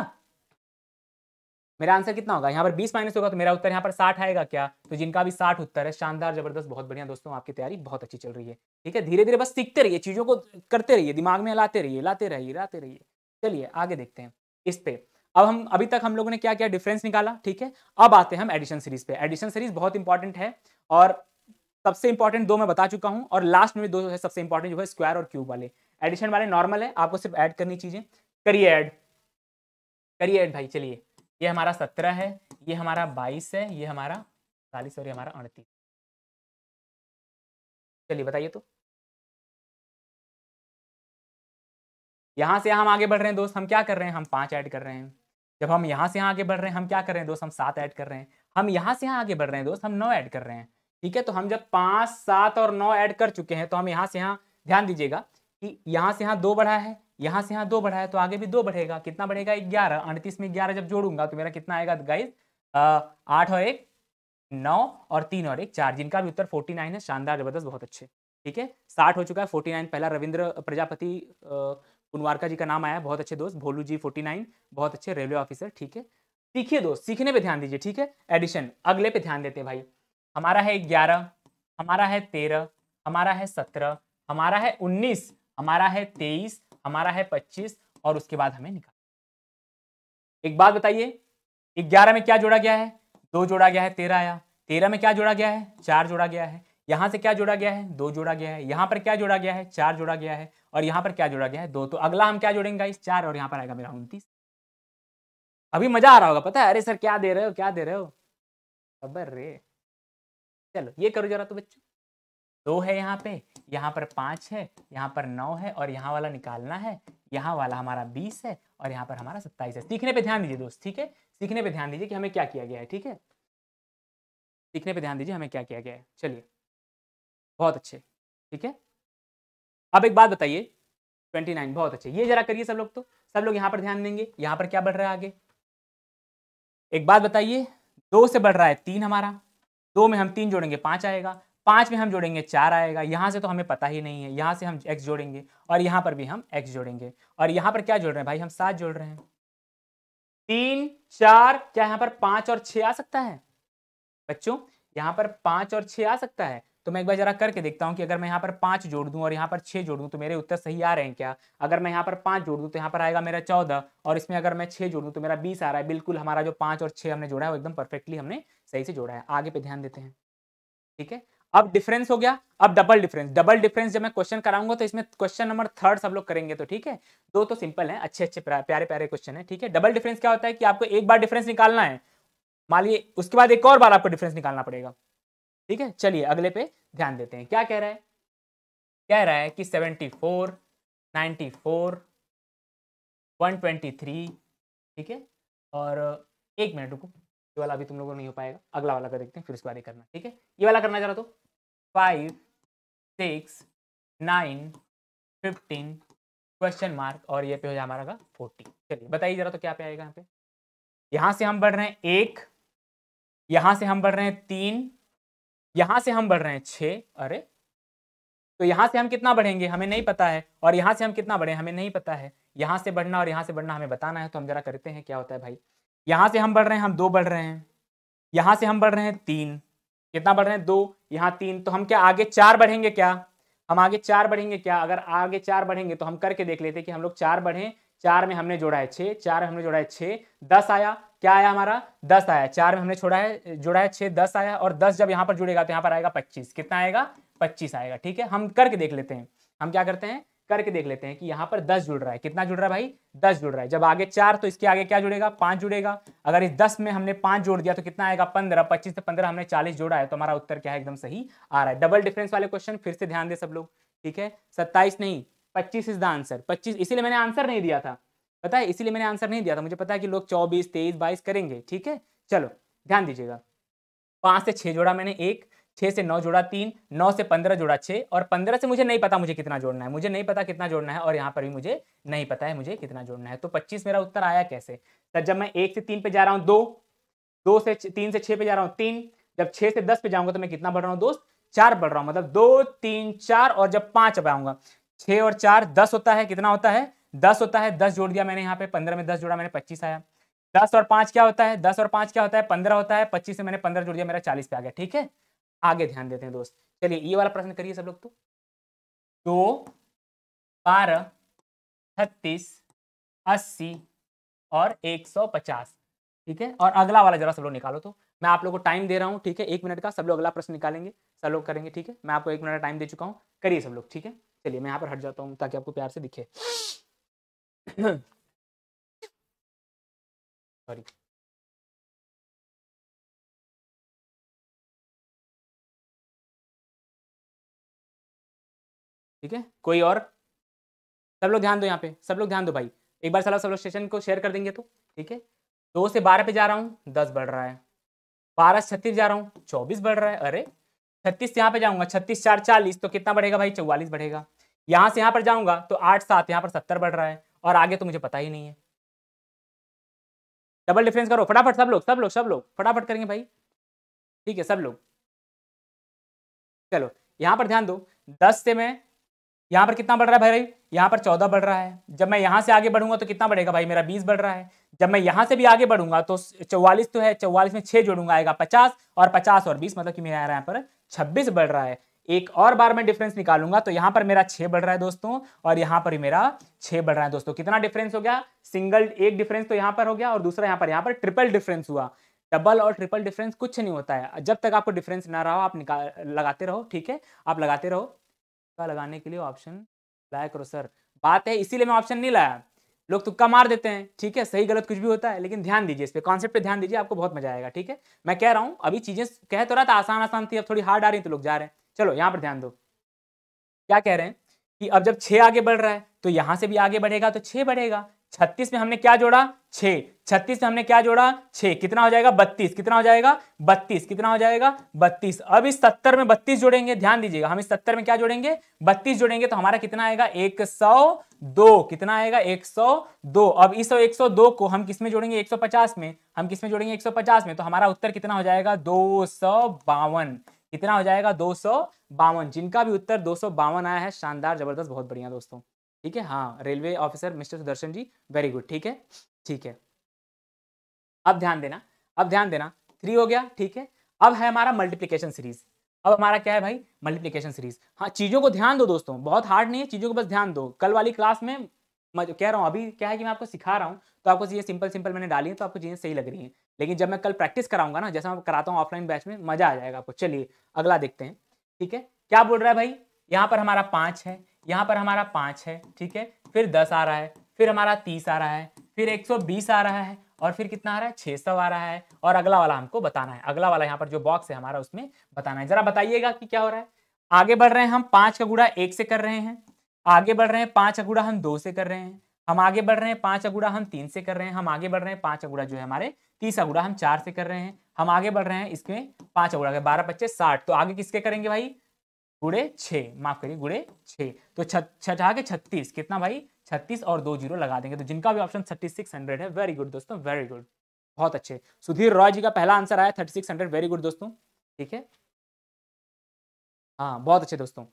मेरा आंसर कितना होगा यहाँ पर बीस माइनस होगा तो मेरा उत्तर यहाँ पर साठ आएगा क्या तो जिनका भी साठ उत्तर है शानदार जबरदस्त बहुत बढ़िया दोस्तों आपकी तैयारी बहुत अच्छी चल रही है ठीक है धीरे धीरे बस सीखते रहिए चीजों को करते रहिए दिमाग में लाते रहिए लाते रहिए लाते रहिए चलिए आगे देखते हैं इस पे अब हम अभी तक हम लोगों ने क्या क्या डिफरेंस निकाला ठीक है अब आते हैं हम एडिशन सीरीज पे एडिशन सीरीज बहुत इंपॉर्टेंट है और सबसे इंपॉर्टेंट दो मैं बता चुका हूँ और लास्ट में दो है सबसे इंपॉर्टेंट जो है स्क्वायर और क्यूब वाले एडिशन वाले नॉर्मल है आपको सिर्फ ऐड करनी चीजें करिए ऐड करिए ऐड भाई चलिए ये हमारा सत्रह है ये हमारा बाईस है ये हमारा चालीस और ये हमारा अड़तीस चलिए बताइए तो यहां से हम आगे बढ़ रहे हैं दोस्त हम क्या कर रहे हैं हम पांच ऐड कर रहे हैं जब हम यहाँ से यहाँ आगे बढ़ रहे हैं हम क्या कर रहे हैं दोस्त हम सात ऐड कर रहे हैं हम यहाँ से यहाँ आगे बढ़ रहे हैं दोस्त हम नौ ऐड कर रहे हैं ठीक है तो हम जब पांच सात और नौ ऐड कर चुके हैं तो हम यहाँ से यहाँ ध्यान दीजिएगा कि यहाँ से यहाँ दो बढ़ा है यहाँ से यहाँ दो बढ़ा है तो आगे भी दो बढ़ेगा कितना बढ़ेगा ग्यारह अड़तीस में ग्यारह जब जोड़ूंगा तो मेरा कितना आएगा गाइज आठ और एक नौ और तीन और एक चार जिनका भी उत्तर फोर्टी नाइन है शानदार जबरदस्त बहुत अच्छे ठीक है साठ हो चुका है फोर्टी नाइन पहला रविंद्र प्रजापति कुनवारका जी का नाम आया बहुत अच्छे दोस्त भोलू जी फोर्टी नाइन बहुत अच्छे रेलवे ऑफिसर ठीक है सीखिए दोस्त सीखने पे ध्यान दीजिए ठीक है एडिशन अगले पे ध्यान देते हैं भाई हमारा है ग्यारह हमारा है तेरह हमारा है सत्रह हमारा है उन्नीस हमारा है तेईस हमारा है पच्चीस और उसके बाद हमें निकाल एक बात बताइए ग्यारह में क्या जोड़ा गया है दो जोड़ा गया है तेरह आया तेरह में क्या जोड़ा गया है चार जोड़ा गया है यहाँ से क्या जोड़ा गया है दो जोड़ा गया है यहाँ पर क्या जोड़ा गया है चार जोड़ा गया है और यहाँ पर क्या जोड़ा गया है दो तो अगला हम क्या जोड़ेंगे इस चार और यहाँ पर आएगा मेरा उनतीस अभी मजा आ रहा होगा पता है अरे सर क्या दे रहे हो क्या दे रहे हो खबर रे चलो ये करो जरा तो बच्चों दो है यहाँ पे यहाँ पर पांच है यहाँ पर नौ है और यहाँ वाला निकालना है यहाँ वाला हमारा बीस है और यहाँ पर हमारा सत्ताईस है सीखने पे ध्यान दीजिए दोस्त ठीक है सीखने पे ध्यान दीजिए कि हमें क्या किया गया है ठीक है सीखने पे ध्यान दीजिए हमें क्या किया गया है चलिए बहुत अच्छे ठीक है अब एक बात बताइए ट्वेंटी नाइन बहुत अच्छे ये जरा करिए सब लोग तो सब लोग यहाँ पर ध्यान देंगे यहाँ पर क्या बढ़ रहा है आगे एक बात बताइए दो से बढ़ रहा है तीन हमारा दो में हम तीन जोड़ेंगे पाँच आएगा पाँच में हम जोड़ेंगे चार आएगा यहाँ से तो हमें पता ही नहीं है यहाँ से हम एक्स जोड़ेंगे और यहाँ पर भी हम एक्स जोड़ेंगे और यहाँ पर क्या जोड़ रहे हैं भाई हम सात जोड़ रहे हैं तीन चार क्या यहाँ पर पाँच और छः आ सकता है बच्चों यहाँ पर पाँच और छः आ सकता है तो मैं एक बार जरा करके देखता हूँ कि अगर मैं यहाँ पर पाँच जोड़ दूँ और यहाँ पर छः जोड़ दूँ तो मेरे उत्तर सही आ रहे हैं क्या अगर मैं यहाँ पर पाँच जोड़ दूँ तो यहाँ पर आएगा मेरा चौदह और इसमें अगर मैं छः जोड़ दूँ तो मेरा बीस आ रहा है बिल्कुल हमारा जो पाँच और छः हमने जोड़ा है वो एकदम परफेक्टली हमने सही से जोड़ा है आगे पे ध्यान देते हैं ठीक है अब डिफरेंस हो गया अब डबल डिफरेंस डबल डिफरेंस जब मैं क्वेश्चन कराऊंगा तो इसमें क्वेश्चन नंबर थर्ड सब लोग करेंगे तो ठीक है दो तो सिंपल है अच्छे अच्छे प्यारे प्यारे क्वेश्चन है ठीक है डबल डिफरेंस क्या होता है कि आपको एक बार डिफरेंस निकालना है मान लीजिए उसके बाद एक और बार आपको डिफरेंस निकालना पड़ेगा ठीक है चलिए अगले पे ध्यान देते हैं क्या कह रहा है कह रहा है कि seventy four ninety four one twenty three ठीक है और एक मिनट रुको ये वाला अभी तुम लोगों को नहीं हो पाएगा अगला वाला कर देखते हैं फिर उसके बाद करना ठीक है ये वाला करना चाह रहा तो five six nine fifteen question mark और ये पे हो जाए हमारा का फोर्टी चलिए बताइए जरा तो क्या पे आएगा यहाँ पे यहाँ से हम बढ़ रहे हैं एक यहाँ से हम बढ़ रहे हैं तीन यहां से हम बढ़ रहे हैं छ अरे तो यहां से हम कितना बढ़ेंगे हमें नहीं पता है और यहां से हम कितना बढ़े हमें नहीं पता है यहां से बढ़ना और यहां से बढ़ना हमें बताना है तो हम जरा करते हैं क्या होता है भाई यहां से हम बढ़ रहे हैं हम दो बढ़ रहे हैं यहां से हम बढ़ रहे हैं तीन कितना बढ़ रहे हैं दो यहाँ तीन तो हम क्या आगे चार बढ़ेंगे क्या हम आगे चार बढ़ेंगे क्या अगर आगे चार बढ़ेंगे तो हम करके देख लेते कि हम लोग चार बढ़े चार में हमने जोड़ा है छः चार हमने जोड़ा है छः दस आया क्या आया हमारा दस आया चार में हमने छोड़ा है जोड़ा है छह दस आया और दस जब यहाँ पर जुड़ेगा तो यहाँ पर आएगा पच्चीस कितना आएगा पच्चीस आएगा ठीक है हम करके देख लेते हैं हम क्या करते हैं करके देख लेते हैं कि यहाँ पर दस जुड़ रहा है कितना जुड़ रहा है भाई दस जुड़ रहा है जब आगे चार तो इसके आगे क्या जुड़ेगा पांच जुड़ेगा अगर इस दस में हमने पांच जोड़ दिया तो कितना आएगा पंद्रह पच्चीस से पंद्रह हमने चालीस जोड़ा है तो हमारा उत्तर क्या है एकदम सही आ रहा है डबल डिफरेंस वाले क्वेश्चन फिर से ध्यान दे सब लोग ठीक है सत्ताईस नहीं पच्चीस इज द आंसर पच्चीस इसीलिए मैंने आंसर नहीं दिया था पता है इसीलिए मैंने आंसर नहीं दिया था मुझे पता है कि लोग चौबीस तेईस बाईस करेंगे ठीक है चलो ध्यान दीजिएगा पाँच से छः जोड़ा मैंने एक छः से नौ जोड़ा तीन नौ से पंद्रह जोड़ा छः और पंद्रह से मुझे नहीं पता मुझे कितना जोड़ना है मुझे नहीं पता कितना जोड़ना है और यहाँ पर भी मुझे नहीं पता है मुझे कितना जोड़ना है तो पच्चीस मेरा उत्तर आया कैसे सर जब मैं एक से तीन पे जा रहा हूँ दो दो से तीन से छः पे जा रहा हूँ तीन जब छः से दस पे जाऊँगा तो मैं कितना बढ़ रहा हूँ दोस्त चार बढ़ रहा हूँ मतलब दो तीन चार और जब पाँच पे आऊँगा छः और चार दस होता है कितना होता है दस होता है दस जोड़ दिया मैंने यहाँ पे पंद्रह में दस जोड़ा मैंने पच्चीस आया दस और पांच क्या होता है दस और पांच क्या होता है पंद्रह होता है पच्चीस से मैंने पंद्रह जोड़ दिया मेरा चालीस पे आ गया ठीक है आगे ध्यान देते हैं दोस्त चलिए ये वाला प्रश्न करिए सब लोग तो दो बारह छत्तीस अस्सी और एक सौ पचास ठीक है और अगला वाला जरा सब लोग निकालो तो मैं आप लोग को टाइम दे रहा हूँ ठीक है एक मिनट का सब लोग अगला प्रश्न निकालेंगे सब लोग करेंगे ठीक है मैं आपको एक मिनट का टाइम दे चुका हूँ करिए सब लोग ठीक है चलिए मैं यहाँ पर हट जाता हूँ ताकि आपको प्यार से दिखे सॉरी ठीक है कोई और सब लोग ध्यान दो यहाँ पे सब लोग ध्यान दो भाई एक बार सलाह सब लोग सेशन को शेयर कर देंगे तो ठीक है दो से बारह पे जा रहा हूँ दस बढ़ रहा है बारह से छत्तीस जा रहा हूँ चौबीस बढ़ रहा है अरे छत्तीस से यहाँ पे जाऊंगा छत्तीस चार चालीस तो कितना बढ़ेगा भाई चौवालीस बढ़ेगा यहाँ से यहाँ पर जाऊंगा तो आठ सात यहाँ पर सत्तर बढ़ रहा है और आगे तो मुझे पता ही नहीं है डबल डिफरेंस करो फटाफट सब लोग सब लोग सब लोग फटाफट करेंगे भाई ठीक है सब लोग चलो यहां पर ध्यान दो दस से मैं यहां पर कितना बढ़ रहा है भाई यहां पर चौदह बढ़ रहा है जब मैं यहां से आगे बढ़ूंगा तो कितना बढ़ेगा भाई मेरा बीस बढ़ रहा है जब मैं यहां से भी आगे बढ़ूंगा तो चौवालीस तो है चौवालीस में छह जोड़ूंगा आएगा पचास और पचास और बीस मतलब कि मेरा यहाँ पर छब्बीस बढ़ रहा है एक और बार मैं डिफरेंस निकालूंगा तो यहां पर मेरा छह बढ़ रहा है दोस्तों और यहां पर मेरा छह बढ़ रहा है दोस्तों कितना डिफरेंस हो गया सिंगल एक डिफरेंस तो यहाँ पर हो गया और दूसरा यहां पर यहां पर ट्रिपल डिफरेंस हुआ डबल और ट्रिपल डिफरेंस कुछ नहीं होता है जब तक आपको डिफरेंस ना रहा हो आप निकाल लगाते रहो ठीक है आप लगाते रहो तुक्का लगाने के लिए ऑप्शन लाया करो सर बात है इसीलिए मैं ऑप्शन नहीं लाया लोग तुक्का मार देते हैं ठीक है सही गलत कुछ भी होता है लेकिन ध्यान दीजिए इस पर कॉन्सेप्ट पे ध्यान दीजिए आपको बहुत मजा आएगा ठीक है मैं कह रहा हूँ अभी चीजें कह तो रहा था आसान आसान थी अब थोड़ी हार्ड आ रही तो लोग जा रहे हैं चलो यहां पर ध्यान दो क्या कह रहे हैं कि अब जब छह आगे बढ़ रहा है तो यहां से भी आगे बढ़ेगा तो छह बढ़ेगा छत्तीस में हमने क्या जोड़ा छः छत्तीस में हमने क्या जोड़ा छह कितना हो जाएगा बत्तीस कितना हो जाएगा बत्तीस कितना हो जाएगा बत्तीस अब इस सत्तर में बत्तीस जोड़ेंगे ध्यान दीजिएगा हम इस सत्तर में क्या जोड़ेंगे बत्तीस जोड़ेंगे तो हमारा कितना आएगा एक सौ दो कितना आएगा एक सौ दो अब इस एक सौ दो को हम किसमें जोड़ेंगे एक सौ पचास में हम किसमें जोड़ेंगे एक सौ पचास में तो हमारा उत्तर कितना हो जाएगा दो सौ बावन कितना हो जाएगा दो जिनका भी उत्तर दो आया है शानदार जबरदस्त बहुत बढ़िया दोस्तों ठीक है हाँ railway officer mister Sudarshan ji very good ठीक है ठीक है अब ध्यान देना अब ध्यान देना थ्री हो गया ठीक है अब है हमारा मल्टीप्लीकेशन सीरीज अब हमारा क्या है भाई मल्टीप्लीकेशन सीरीज हाँ चीज़ों को ध्यान दो दोस्तों बहुत हार्ड नहीं है चीज़ों को बस ध्यान दो कल वाली क्लास में मैं कह रहा हूँ अभी क्या है कि मैं आपको सिखा रहा हूँ तो आपको चीज़ें सिंपल सिंपल मैंने डाली है तो आपको चीज़ें सही लग रही है लेकिन जब मैं कल प्रैक्टिस कराऊंगा ना जैसा मैं कराता हूँ ऑफलाइन बैच में मजा आ जाएगा आपको चलिए अगला देखते हैं ठीक है क्या बोल रहा है भाई यहाँ पर हमारा पाँच है यहाँ पर हमारा पाँच है ठीक है फिर दस आ रहा है फिर हमारा तीस आ रहा है फिर एक सौ बीस आ रहा है और फिर कितना आ रहा है छः सौ आ रहा है और अगला वाला हमको बताना है अगला वाला यहाँ पर जो बॉक्स है हमारा उसमें बताना है जरा बताइएगा कि क्या हो रहा है आगे बढ़ रहे हैं हम पाँच का गुड़ा एक से कर रहे हैं आगे बढ़ रहे हैं पाँच का गुड़ा हम दो से कर रहे हैं हम आगे बढ़ रहे हैं पांच अगुड़ा हम तीन से कर रहे हैं हम आगे बढ़ रहे हैं पांच अगुड़ा जो है हमारे तीस अगुड़ा हम चार से कर रहे हैं हम आगे बढ़ रहे हैं इसमें पांच अगुड़ा बारह पच्चीस साठ तो आगे किसके करेंगे भाई गुड़े छ माफ करिए गुड़े छः तो छठा के छत्तीस कितना भाई छत्तीस और दो जीरो लगा देंगे तो जिनका भी ऑप्शन थर्टी सिक्स हंड्रेड है वेरी गुड दोस्तों वेरी गुड बहुत अच्छे सुधीर रॉय जी का पहला आंसर आया thirty six hundred very good दोस्तों ठीक है हाँ बहुत अच्छे दोस्तों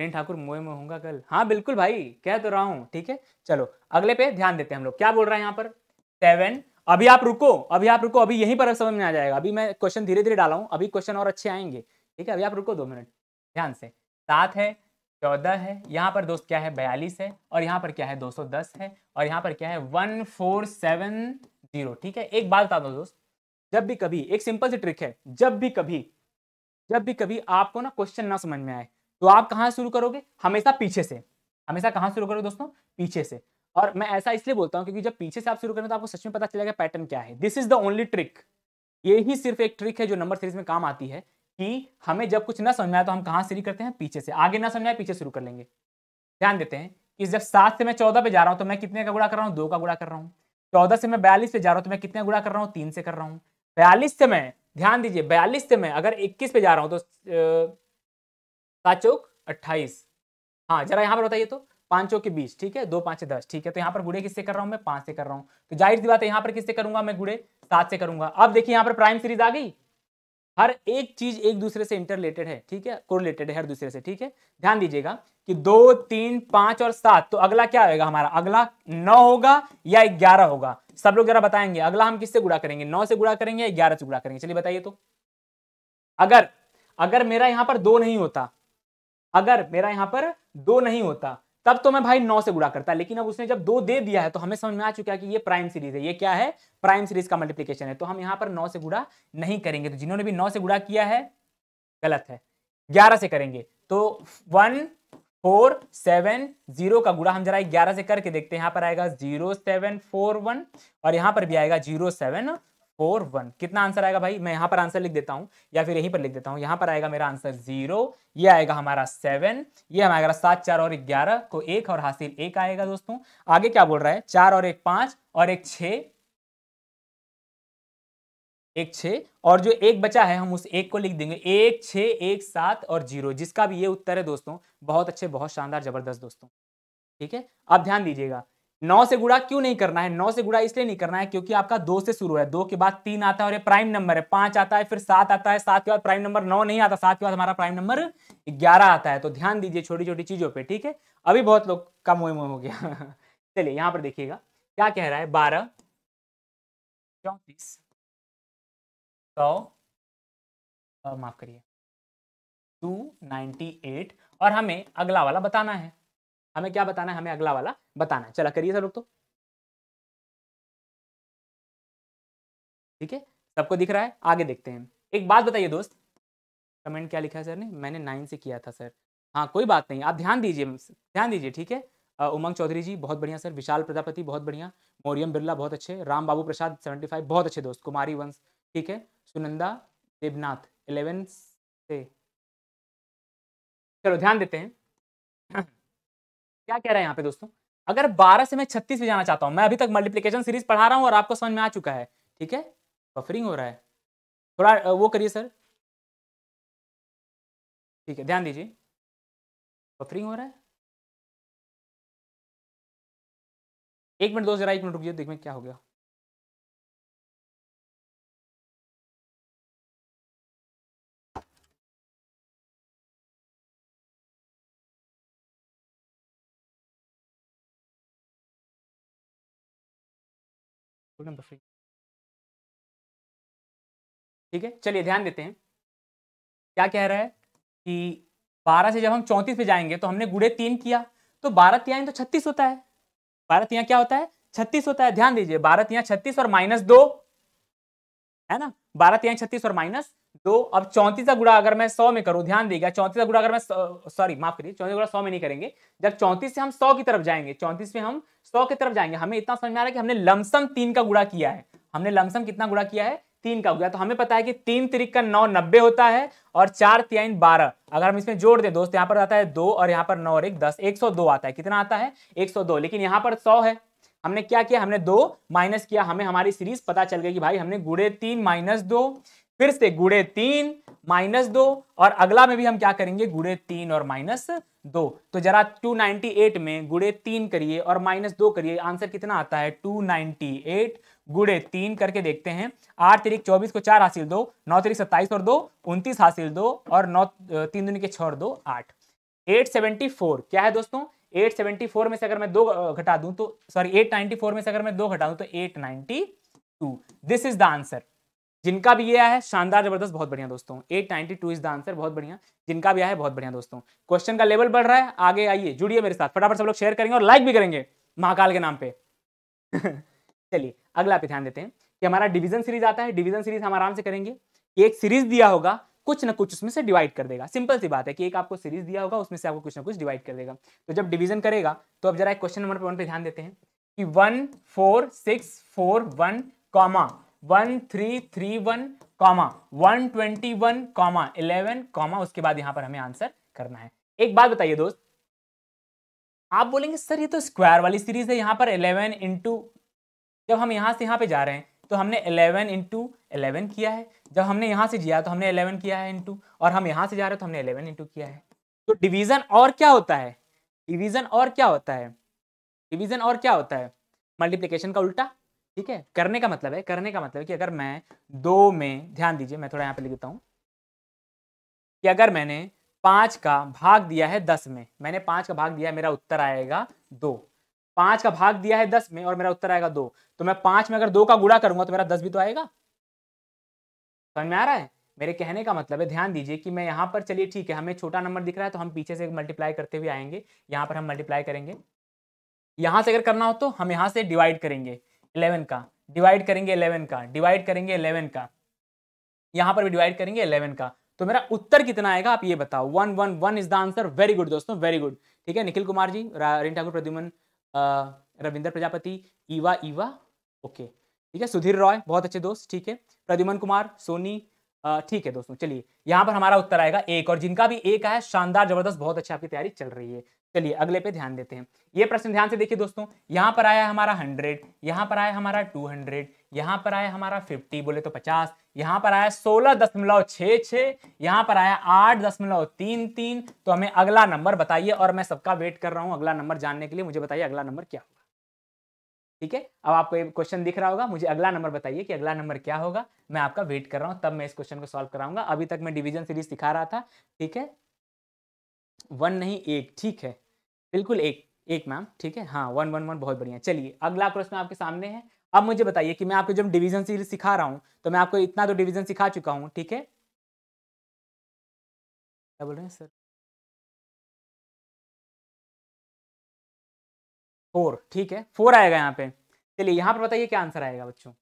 प्रेम ठाकुर मोए में होगा कल हाँ बिल्कुल भाई कह तो रहा हूँ ठीक है चलो अगले पे ध्यान देते हैं हम लोग क्या बोल रहे हैं यहाँ पर सेवन अभी आप रुको अभी आप रुको अभी यहीं पर समझ में आ जाएगा अभी मैं क्वेश्चन धीरे धीरे डाला हूँ अभी क्वेश्चन और अच्छे आएंगे ठीक है अभी आप रुको दो मिनट ध्यान से सात है चौदह है यहाँ पर दोस्त क्या है बयालीस है और यहाँ पर क्या है दो सौ दस है और यहाँ पर क्या है वन फोर सेवन जीरो ठीक है एक बात बता दो दोस्त जब भी कभी एक सिंपल सी ट्रिक है जब भी कभी जब भी कभी आपको ना क्वेश्चन ना समझ में आए तो आप कहाँ शुरू करोगे हमेशा पीछे से हमेशा कहाँ शुरू करोगे दोस्तों पीछे से और मैं ऐसा इसलिए बोलता हूँ क्योंकि जब पीछे से आप शुरू करें तो आपको सच में पता चलेगा पैटर्न क्या है this is the only trick ये ही सिर्फ एक ट्रिक है जो नंबर सीरीज में काम आती है कि हमें जब कुछ ना समझ आए तो हम कहाँ शुरू करते हैं पीछे से आगे ना समझ आए पीछे शुरू कर लेंगे ध्यान देते हैं कि जब सात से मैं चौदह पे जा रहा हूँ तो मैं कितने का गुड़ा कर रहा हूँ दो का गुड़ा कर रहा हूँ चौदह से मैं बयालीस पे जा रहा हूँ तो मैं कितने गुड़ा कर रहा हूँ तीन से कर रहा हूँ बयालीस से मैं ध्यान दीजिए बयालीस से मैं अगर इक्कीस पे जा रहा हूँ तो चौक अट्ठाईस हाँ जरा यहाँ पर बताइए तो पांचों के बीस ठीक है दो पांच दस ठीक है तो यहाँ पर गुड़े किससे कर रहा हूँ मैं पांच से कर रहा हूँ तो जाहिर सी बात है यहाँ पर किससे करूंगा मैं गुड़े सात से करूंगा अब देखिए यहाँ पर प्राइम सीरीज आ गई हर एक चीज एक दूसरे से इंटरलेटेड है ठीक है कोरिलेटेड है हर दूसरे से ठीक है ध्यान दीजिएगा कि दो तीन पांच और सात तो अगला क्या होगा हमारा अगला नौ होगा या ग्यारह होगा सब लोग जरा बताएंगे अगला हम किससे गुड़ा करेंगे नौ से गुड़ा करेंगे या ग्यारह से गुड़ा करेंगे चलिए बताइए तो अगर अगर मेरा यहाँ पर दो नहीं होता अगर मेरा यहाँ पर दो नहीं होता तब तो मैं भाई नौ से गुड़ा करता लेकिन अब उसने जब दो दे दिया है तो हमें समझ में आ चुका है कि ये प्राइम सीरीज है ये क्या है प्राइम सीरीज का मल्टीप्लीकेशन है तो हम यहाँ पर नौ से गुड़ा नहीं करेंगे तो जिन्होंने भी नौ से गुड़ा किया है गलत है ग्यारह से करेंगे तो वन फोर सेवन जीरो का गुड़ा हम जरा ग्यारह से करके देखते हैं यहाँ पर आएगा जीरो सेवन फोर वन और यहाँ पर भी आएगा जीरो सेवन फोर वन कितना आंसर आएगा भाई मैं यहां पर आंसर लिख देता हूं या फिर यहीं पर लिख देता हूं यहां पर आएगा मेरा आंसर जीरो ये आएगा हमारा सेवन ये हमारा सात चार और ग्यारह तो एक और हासिल एक आएगा दोस्तों आगे क्या बोल रहा है चार और एक पांच और एक छ एक छ और जो एक बचा है हम उस एक को लिख देंगे एक छ एक सात और जीरो जिसका भी ये उत्तर है दोस्तों बहुत अच्छे बहुत शानदार जबरदस्त दोस्तों ठीक है अब ध्यान दीजिएगा नौ से गुड़ा क्यों नहीं करना है नौ से गुड़ा इसलिए नहीं करना है क्योंकि आपका दो से शुरू है दो के बाद तीन आता है और ये प्राइम नंबर है पांच आता है फिर सात आता है सात के बाद प्राइम नंबर नौ नहीं आता सात के बाद हमारा प्राइम नंबर ग्यारह आता है तो ध्यान दीजिए छोटी छोटी चीजों पर ठीक है अभी बहुत लोग का मोह मोह हो गया चलिए यहाँ पर देखिएगा क्या कह रहा है बारह चौतीस सौ माफ करिए टू नाइन्टी और हमें अगला वाला बताना है हमें क्या बताना है हमें अगला वाला बताना है चला करिए सर लोग तो ठीक है सबको दिख रहा है आगे देखते हैं एक बात बताइए दोस्त कमेंट क्या लिखा है सर ने मैंने नाइन से किया था सर हाँ कोई बात नहीं आप ध्यान दीजिए ध्यान दीजिए ठीक है उमंग चौधरी जी बहुत बढ़िया सर विशाल प्रजापति बहुत बढ़िया मौरियम बिरला बहुत अच्छे राम बाबू प्रसाद सेवेंटी फाइव बहुत अच्छे दोस्त कुमारी वंश ठीक है सुनंदा देवनाथ इलेवन से चलो ध्यान देते हैं क्या कह रहा है यहाँ पे दोस्तों अगर 12 से मैं 36 पे जाना चाहता हूँ मैं अभी तक मल्टीप्लीकेशन सीरीज पढ़ा रहा हूँ और आपको समझ में आ चुका है ठीक है बफरिंग हो रहा है थोड़ा वो करिए सर ठीक है ध्यान दीजिए बफरिंग हो रहा है एक मिनट दो जरा एक मिनट रुकिए देख में क्या हो गया नंबर ठीक है चलिए ध्यान देते हैं क्या कह रहा है कि 12 से जब हम 34 पे जाएंगे तो हमने गुड़े तीन किया तो बारह तिया तो छत्तीस होता है बारह तिया क्या होता है छत्तीस होता है ध्यान दीजिए बारह तिया छत्तीस और माइनस दो है ना बारह तिया छत्तीस और माइनस दो तो अब चौंतीस का गुड़ा अगर मैं सौ में करूं ध्यान देगा चौंतीस का गुड़ा अगर मैं सॉरी माफ करिए चौंतीस गुड़ा सौ में नहीं करेंगे जब चौंतीस से हम सौ की तरफ जाएंगे चौंतीस में हम सौ की तरफ जाएंगे हमें इतना समझ में आ रहा है कि हमने लमसम तीन का गुड़ा किया है हमने लमसम कितना गुड़ा किया है तीन का गुड़ा तो हमें पता है कि तीन तरीक का नौ नब्बे होता है और चार त्याइन बारह अगर हम इसमें जोड़ दें दोस्त यहाँ पर आता है दो और यहाँ पर नौ और एक दस एक सौ दो आता है कितना आता है एक सौ दो लेकिन यहाँ पर सौ है हमने क्या किया हमने दो माइनस किया हमें हमारी सीरीज पता चल गई कि भाई हमने गुड़े तीन माइनस दो फिर से गुड़े तीन माइनस दो और अगला में भी हम क्या करेंगे गुड़े तीन और माइनस दो तो जरा 298 में गुड़े तीन करिए और माइनस दो करिए आंसर कितना आता है 298 गुड़े तीन करके देखते हैं आठ तरीक चौबीस को चार हासिल दो नौ तरीक सत्ताईस और दो उनतीस हासिल दो और नौ तीन दुनिया के छह और दो आठ एट सेवेंटी फोर क्या है दोस्तों एट सेवेंटी फोर में से अगर मैं दो घटा दूं तो सॉरी एट फोर में से अगर मैं दो घटा दूं तो eight ninety two this is the answer जिनका भी ये आया है शानदार जबरदस्त बहुत बढ़िया दोस्तों eight ninety two is the answer बहुत बढ़िया जिनका भी आया है बहुत बढ़िया दोस्तों क्वेश्चन का लेवल बढ़ रहा है आगे आइए जुड़िए मेरे साथ फटाफट सब लोग शेयर करेंगे और लाइक भी करेंगे महाकाल के नाम पे चलिए अगला पे ध्यान देते हैं कि हमारा डिवीजन सीरीज आता है डिवीजन सीरीज हम आराम से करेंगे एक सीरीज दिया होगा कुछ ना कुछ उसमें से डिवाइड कर देगा सिंपल सी बात है कि एक आपको सीरीज दिया होगा उसमें से आपको कुछ ना कुछ डिवाइड कर देगा तो जब डिवीजन करेगा तो अब जरा एक क्वेश्चन नंबर वन पे ध्यान देते हैं कि one four six four one comma one three three one comma one twenty one comma eleven comma उसके बाद यहाँ पर हमें आंसर करना है एक बात बताइए दोस्त आप बोलेंगे सर ये तो स्क्वायर वाली सीरीज है यहां पर इलेवन इंटू जब हम यहां से यहां पे जा रहे हैं तो हमने इलेवन इंटू इलेवन किया है जब हमने यहां से जिया तो हमने इलेवन किया है इंटू और हम यहाँ से जा रहे हैं तो हमने इलेवन इंटू किया है तो डिवीजन और क्या होता है डिवीजन और क्या होता है डिवीजन और क्या होता है मल्टीप्लीकेशन का उल्टा ठीक है करने का मतलब है करने का मतलब है कि अगर मैं दो में ध्यान दीजिए मैं थोड़ा यहाँ पे लिख देता हूँ कि अगर मैंने पाँच का भाग दिया है दस में मैंने पाँच का भाग दिया है मेरा उत्तर आएगा दो पाँच का भाग दिया है दस में और मेरा उत्तर आएगा दो तो मैं पाँच में अगर दो का गुड़ा करूंगा तो मेरा दस भी तो आएगा समझ में आ रहा है मेरे कहने का मतलब है ध्यान दीजिए कि मैं यहाँ पर चलिए ठीक है हमें छोटा नंबर दिख रहा है तो हम पीछे से मल्टीप्लाई करते हुए आएंगे यहाँ पर हम मल्टीप्लाई करेंगे यहाँ से अगर करना हो तो हम यहाँ से डिवाइड करेंगे इलेवन का डिवाइड करेंगे इलेवन का डिवाइड करेंगे इलेवन का यहाँ पर भी डिवाइड करेंगे इलेवन का तो मेरा उत्तर कितना आएगा आप ये बताओ one one one is the answer very good दोस्तों वेरी गुड ठीक है Nikhil Kumar ji Rin Thakur Pradyuman Ravindra Prajapati Eva Eva okay ठीक है सुधीर रॉय बहुत अच्छे दोस्त ठीक है प्रद्युमन कुमार सोनी ठीक है दोस्तों चलिए यहाँ पर हमारा उत्तर आएगा एक और जिनका भी एक है शानदार जबरदस्त बहुत अच्छी आपकी तैयारी चल रही है चलिए अगले पे ध्यान देते हैं ये प्रश्न ध्यान से देखिए दोस्तों यहाँ पर आया हमारा हंड्रेड यहाँ पर आया हमारा टू हंड्रेड यहाँ पर आया हमारा फिफ्टी बोले तो पचास यहाँ पर आया सोलह दशमलव छ छ यहाँ पर आया आठ दशमलव तीन तीन तो हमें अगला नंबर बताइए और मैं सबका वेट कर रहा हूँ अगला नंबर जानने के लिए मुझे बताइए अगला नंबर क्या होगा ठीक है अब आपको एक क्वेश्चन दिख रहा होगा मुझे अगला नंबर बताइए कि अगला नंबर क्या होगा मैं आपका वेट कर रहा हूँ तब मैं इस क्वेश्चन को सॉल्व कराऊंगा अभी तक मैं डिवीजन सीरीज सिखा रहा था ठीक है वन नहीं एक ठीक है बिल्कुल एक एक मैम ठीक है हाँ वन वन वन बहुत बढ़िया चलिए अगला प्रश्न आपके सामने है अब मुझे बताइए कि मैं आपको जब डिवीजन सीरीज सिखा रहा हूँ तो मैं आपको इतना तो डिवीजन सिखा चुका हूँ ठीक है क्या बोल रहे हैं सर फोर ठीक है फोर आएगा यहाँ पे चलिए यहाँ पर बताइए क्या आंसर आएगा बच्चों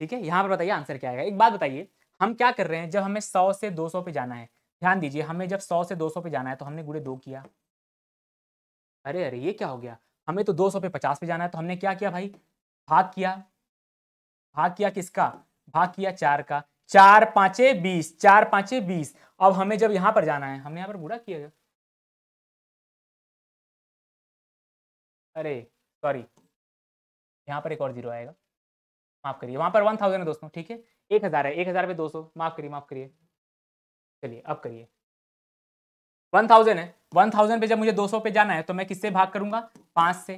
ठीक है यहाँ पर बताइए आंसर क्या आएगा एक बात बताइए हम क्या कर रहे हैं जब हमें सौ से दो सौ पे जाना है ध्यान दीजिए हमें जब सौ से दो सौ पे जाना है तो हमने गुड़े दो किया अरे अरे ये क्या हो गया हमें तो दो सौ पे पचास पे जाना है तो हमने क्या किया भाई भाग किया भाग किया किसका भाग किया चार का चार पांचे बीस चार पांचे बीस अब हमें जब यहां पर जाना है हमने यहां पर गुड़ा किया अरे सॉरी यहाँ पर एक और जीरो आएगा माफ करिए वहां पर वन थाउजेंड है दोस्तों ठीक है एक हजार है एक हजार पे दो सौ माफ करिए माफ करिए चलिए अब करिए वन थाउजेंड है वन थाउजेंड पे जब मुझे दो सौ पे जाना है तो मैं किससे भाग करूंगा पांच से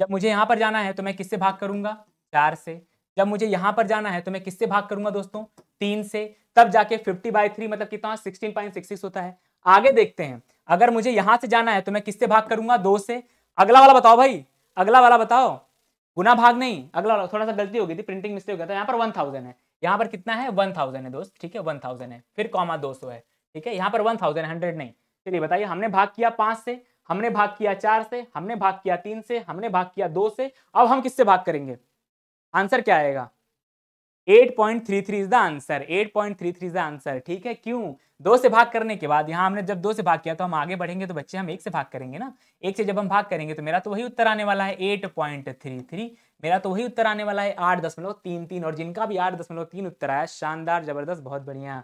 जब मुझे यहां पर जाना है तो मैं किससे भाग करूंगा चार से जब मुझे यहां पर जाना है तो मैं किससे भाग करूंगा दोस्तों तीन से तब जाके फिफ्टी बाई थ्री मतलब कितना सिक्सटीन पॉइंट सिक्स होता है आगे देखते हैं अगर मुझे यहां से जाना है तो मैं किससे भाग करूंगा दो से अगला वाला बताओ भाई अगला वाला बताओ गुना भाग नहीं अगला वाला थोड़ा सा गलती हो गई थी प्रिंटिंग मिस्टेक हो गया था यहाँ पर वन थाउजेंड है यहाँ पर कितना है वन थाउजेंड है दोस्त ठीक है वन थाउजेंड है फिर कॉमा दो सौ है ठीक है यहाँ पर वन थाउजेंड हंड्रेड नहीं चलिए बताइए हमने भाग किया पांच से हमने भाग किया चार से हमने भाग किया तीन से हमने भाग किया दो से अब हम किससे भाग करेंगे आंसर क्या आएगा 8.33 is the answer 8.33 is the answer ठीक है क्यों दो से भाग करने के बाद यहाँ हमने जब दो से भाग किया तो हम आगे बढ़ेंगे तो बच्चे हम एक से भाग करेंगे ना एक से जब हम भाग करेंगे तो मेरा तो वही उत्तर आने वाला है 8.33 मेरा तो वही उत्तर आने वाला है आठ दशमलव तीन तीन और जिनका भी आठ दशमलव तीन उत्तर आया शानदार जबरदस्त बहुत बढ़िया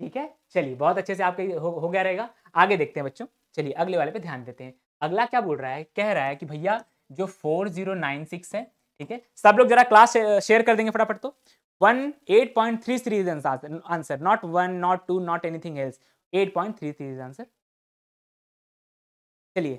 ठीक है चलिए बहुत अच्छे से आपके हो, हो गया रहेगा आगे देखते हैं बच्चों चलिए अगले वाले पे ध्यान देते हैं अगला क्या बोल रहा है कह रहा है कि भैया जो फोर जीरो नाइन सिक्स है ठीक है सब लोग जरा क्लास शेयर कर देंगे फटाफट तो one eight point three three is answer not one not two not anything else eight point three three is answer चलिए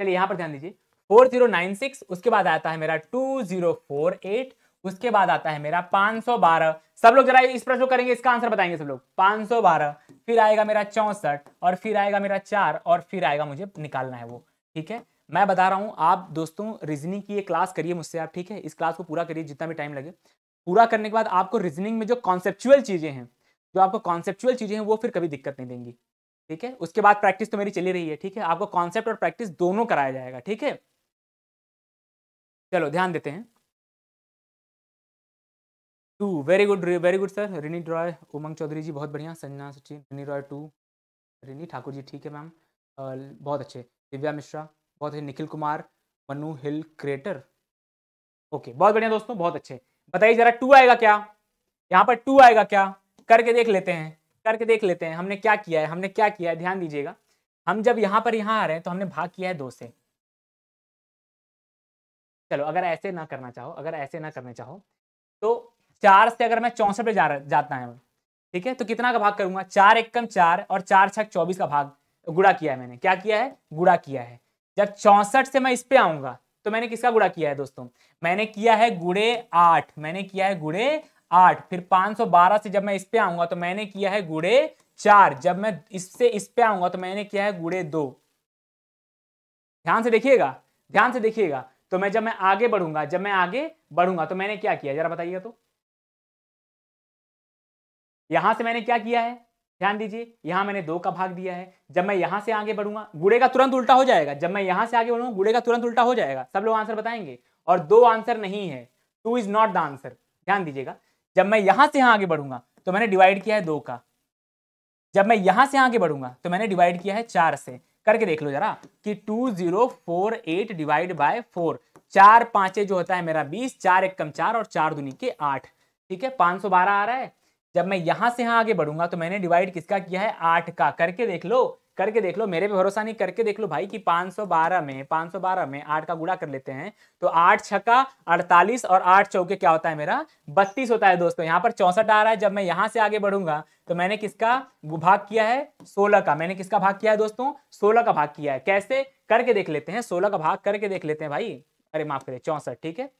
चलिए यहाँ पर ध्यान दीजिए फोर जीरो नाइन सिक्स उसके बाद आता है मेरा टू जीरो फोर एट उसके बाद आता है मेरा पांच सौ बारह सब लोग जरा इस प्रश्न करेंगे इसका आंसर बताएंगे सब लोग पांच सौ बारह फिर आएगा मेरा चौंसठ और फिर आएगा मेरा चार और फिर आएगा मुझे निकालना है वो ठीक है मैं बता रहा हूँ आप दोस्तों रीजनिंग की ये क्लास करिए मुझसे आप ठीक है इस क्लास को पूरा करिए जितना भी टाइम लगे पूरा करने के बाद आपको रीजनिंग में जो कॉन्सेप्चुअल चीज़ें हैं जो आपको कॉन्सेप्चुअल चीज़ें हैं वो फिर कभी दिक्कत नहीं देंगी ठीक है उसके बाद प्रैक्टिस तो मेरी चली रही है ठीक है आपको कॉन्सेप्ट और प्रैक्टिस दोनों कराया जाएगा ठीक है चलो ध्यान देते हैं two very good very good sir Rini Roy Umang Chaudhary ji बहुत बढ़िया संजना सचिन रिनी रॉय टू रिनी ठाकुर जी ठीक है मैम बहुत अच्छे दिव्या मिश्रा बहुत है Nikhil Kumar Manu hill creator okay बहुत बढ़िया दोस्तों बहुत अच्छे बताइए जरा टू आएगा क्या यहाँ पर टू आएगा क्या करके देख लेते हैं करके देख लेते हैं हमने क्या किया है हमने क्या किया है ध्यान दीजिएगा हम जब यहाँ पर यहाँ आ रहे हैं तो हमने भाग किया है दो से चलो अगर ऐसे ना करना चाहो अगर ऐसे ना करने चाहो तो चार से अगर मैं चौंसठ पे जा जाता है ठीक है तो कितना का भाग करूंगा चार एक कम चार और चार छः चौबीस का भाग गुड़ा किया है मैंने क्या किया है गुड़ा किया है जब चौंसठ से मैं इस पे आऊंगा तो मैंने किसका गुड़ा किया है दोस्तों मैंने किया है गुड़े आठ मैंने किया है गुड़े आठ फिर 512 से जब मैं इस पे आऊंगा तो मैंने किया है गुड़े चार जब मैं इससे इस पे आऊंगा तो मैंने किया है गुड़े दो ध्यान से देखिएगा ध्यान से देखिएगा तो मैं जब मैं आगे बढ़ूंगा जब मैं आगे बढ़ूंगा तो मैंने क्या किया जरा बताइएगा तो यहां से मैंने क्या किया है ध्यान दीजिए यहां मैंने दो का भाग दिया है जब मैं यहां से आगे बढ़ूंगा गुड़े का तुरंत उल्टा हो जाएगा जब मैं यहां से आगे बढ़ूंगा गुड़े का तुरंत उल्टा हो जाएगा सब लोग आंसर बताएंगे और दो आंसर नहीं है two is not the answer ध्यान दीजिएगा जब मैं यहां से यहां आगे बढ़ूंगा तो मैंने डिवाइड किया है दो का जब मैं यहां से आगे बढ़ूंगा तो मैंने डिवाइड किया है चार से करके देख लो जरा कि two zero four eight divide by four चार पांचे जो होता है मेरा बीस चार एक कम चार और चार दुनी के आठ ठीक है पांच सौ बारह आ रहा है जब मैं यहां से यहां आगे बढ़ूंगा तो मैंने डिवाइड किसका किया है आठ का करके देख लो करके देख लो मेरे पे भरोसा नहीं करके देख लो भाई कि 512 में 512 में आठ का गुड़ा कर लेते हैं तो आठ छक्का अड़तालीस और आठ चौके क्या होता है मेरा बत्तीस होता है दोस्तों यहाँ पर चौसठ आ रहा है जब मैं यहाँ से आगे बढ़ूंगा तो मैंने किसका भाग किया है सोलह का मैंने किसका भाग किया है दोस्तों सोलह का भाग किया है कैसे करके देख लेते हैं सोलह का भाग करके देख लेते हैं भाई अरे माफ करिए चौसठ ठीक है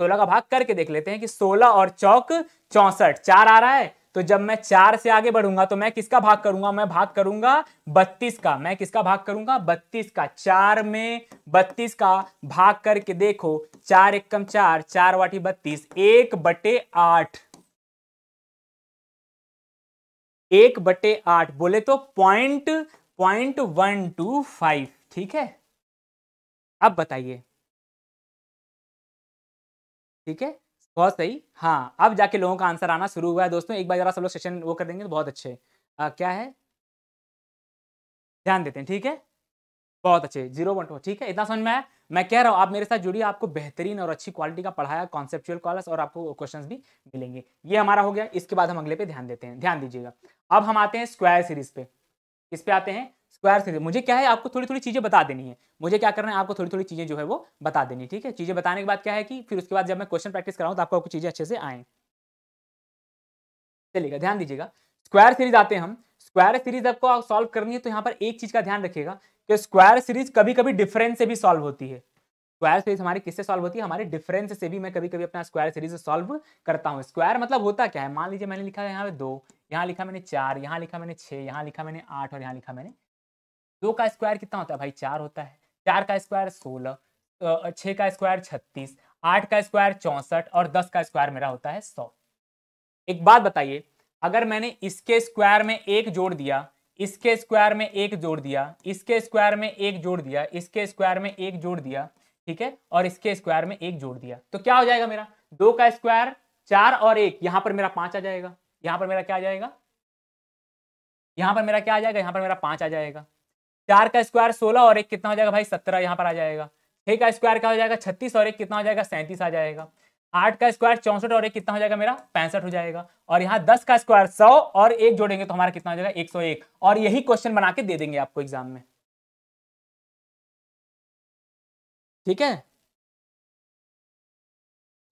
सोलह का भाग करके देख लेते हैं कि सोलह और चौक चौसठ चार आ रहा है तो जब मैं चार से आगे बढ़ूंगा तो मैं किसका भाग करूंगा मैं भाग करूंगा बत्तीस का मैं किसका भाग करूंगा बत्तीस का चार में बत्तीस का भाग करके देखो चार एक कम चार चार वाटी बत्तीस एक बटे आठ एक बटे आठ बोले तो point point one two five ठीक है अब बताइए ठीक है बहुत सही हाँ अब जाके लोगों का आंसर आना शुरू हुआ है दोस्तों एक बार जरा सब लोग सेशन वो कर देंगे तो बहुत अच्छे आ, क्या है ध्यान देते हैं ठीक है बहुत अच्छे जीरो पॉइंट ठीक है इतना समझ में आया मैं कह रहा हूँ आप मेरे साथ जुड़िए आपको बेहतरीन और अच्छी क्वालिटी का पढ़ाया कॉन्सेप्चुअल कॉलर्स और आपको क्वेश्चंस भी मिलेंगे ये हमारा हो गया इसके बाद हम अगले पे ध्यान देते हैं ध्यान दीजिएगा अब हम आते हैं स्क्वायर सीरीज पे इस पे आते हैं स्क्वायर थ्योरी मुझे क्या है आपको थोड़ी थोड़ी चीज़ें बता देनी है मुझे क्या करना है आपको थोड़ी थोड़ी चीज़ें जो है वो बता देनी ठीक है चीज़ें बताने के बाद क्या है कि फिर उसके बाद जब मैं क्वेश्चन प्रैक्टिस कराऊँ तो आपको चीज़ें अच्छे से आए चलिएगा ध्यान दीजिएगा स्क्वायर सीरीज आते हैं हम स्क्वायर सीरीज आपको आप सॉल्व करनी है तो यहाँ पर एक चीज़ का ध्यान रखिएगा कि स्क्वायर सीरीज कभी कभी डिफरेंस से भी सॉल्व होती है स्क्वायर सीरीज हमारी किससे सॉल्व होती है हमारे डिफरेंस से भी मैं कभी कभी अपना स्क्वायर सीरीज सॉल्व करता हूँ स्क्वायर मतलब होता क्या है मान लीजिए मैंने लिखा है यहाँ पे दो यहाँ लिखा मैंने चार यहाँ लिखा मैंने छः यहाँ लिखा मैंने आठ और यहाँ लिखा मैंने दो का स्क्वायर कितना होता है भाई चार होता है चार का स्क्वायर सोलह छः का स्क्वायर छत्तीस आठ का स्क्वायर चौंसठ और दस का स्क्वायर मेरा होता है सौ एक बात बताइए अगर मैंने इसके स्क्वायर में एक जोड़ दिया इसके स्क्वायर में एक जोड़ दिया इसके स्क्वायर में एक जोड़ दिया इसके स्क्वायर में एक जोड़ दिया ठीक है और इसके स्क्वायर में एक जोड़ दिया तो क्या हो जाएगा मेरा दो का स्क्वायर चार और एक यहां पर मेरा पांच आ जाएगा यहां पर मेरा क्या आ जाएगा यहां पर मेरा क्या आ जाएगा यहां पर मेरा पांच आ जाएगा चार का स्क्वायर सोलह और एक कितना हो जाएगा भाई सत्रह यहाँ पर आ जाएगा छः का स्क्वायर क्या हो जाएगा छत्तीस और एक कितना हो जाएगा सैंतीस आ जाएगा आठ का स्क्वायर चौंसठ और एक कितना हो जाएगा मेरा पैंसठ हो जाएगा और यहाँ दस का स्क्वायर सौ और एक जोड़ेंगे तो हमारा कितना हो जाएगा एक सौ एक और यही क्वेश्चन बना के दे देंगे आपको एग्जाम में ठीक है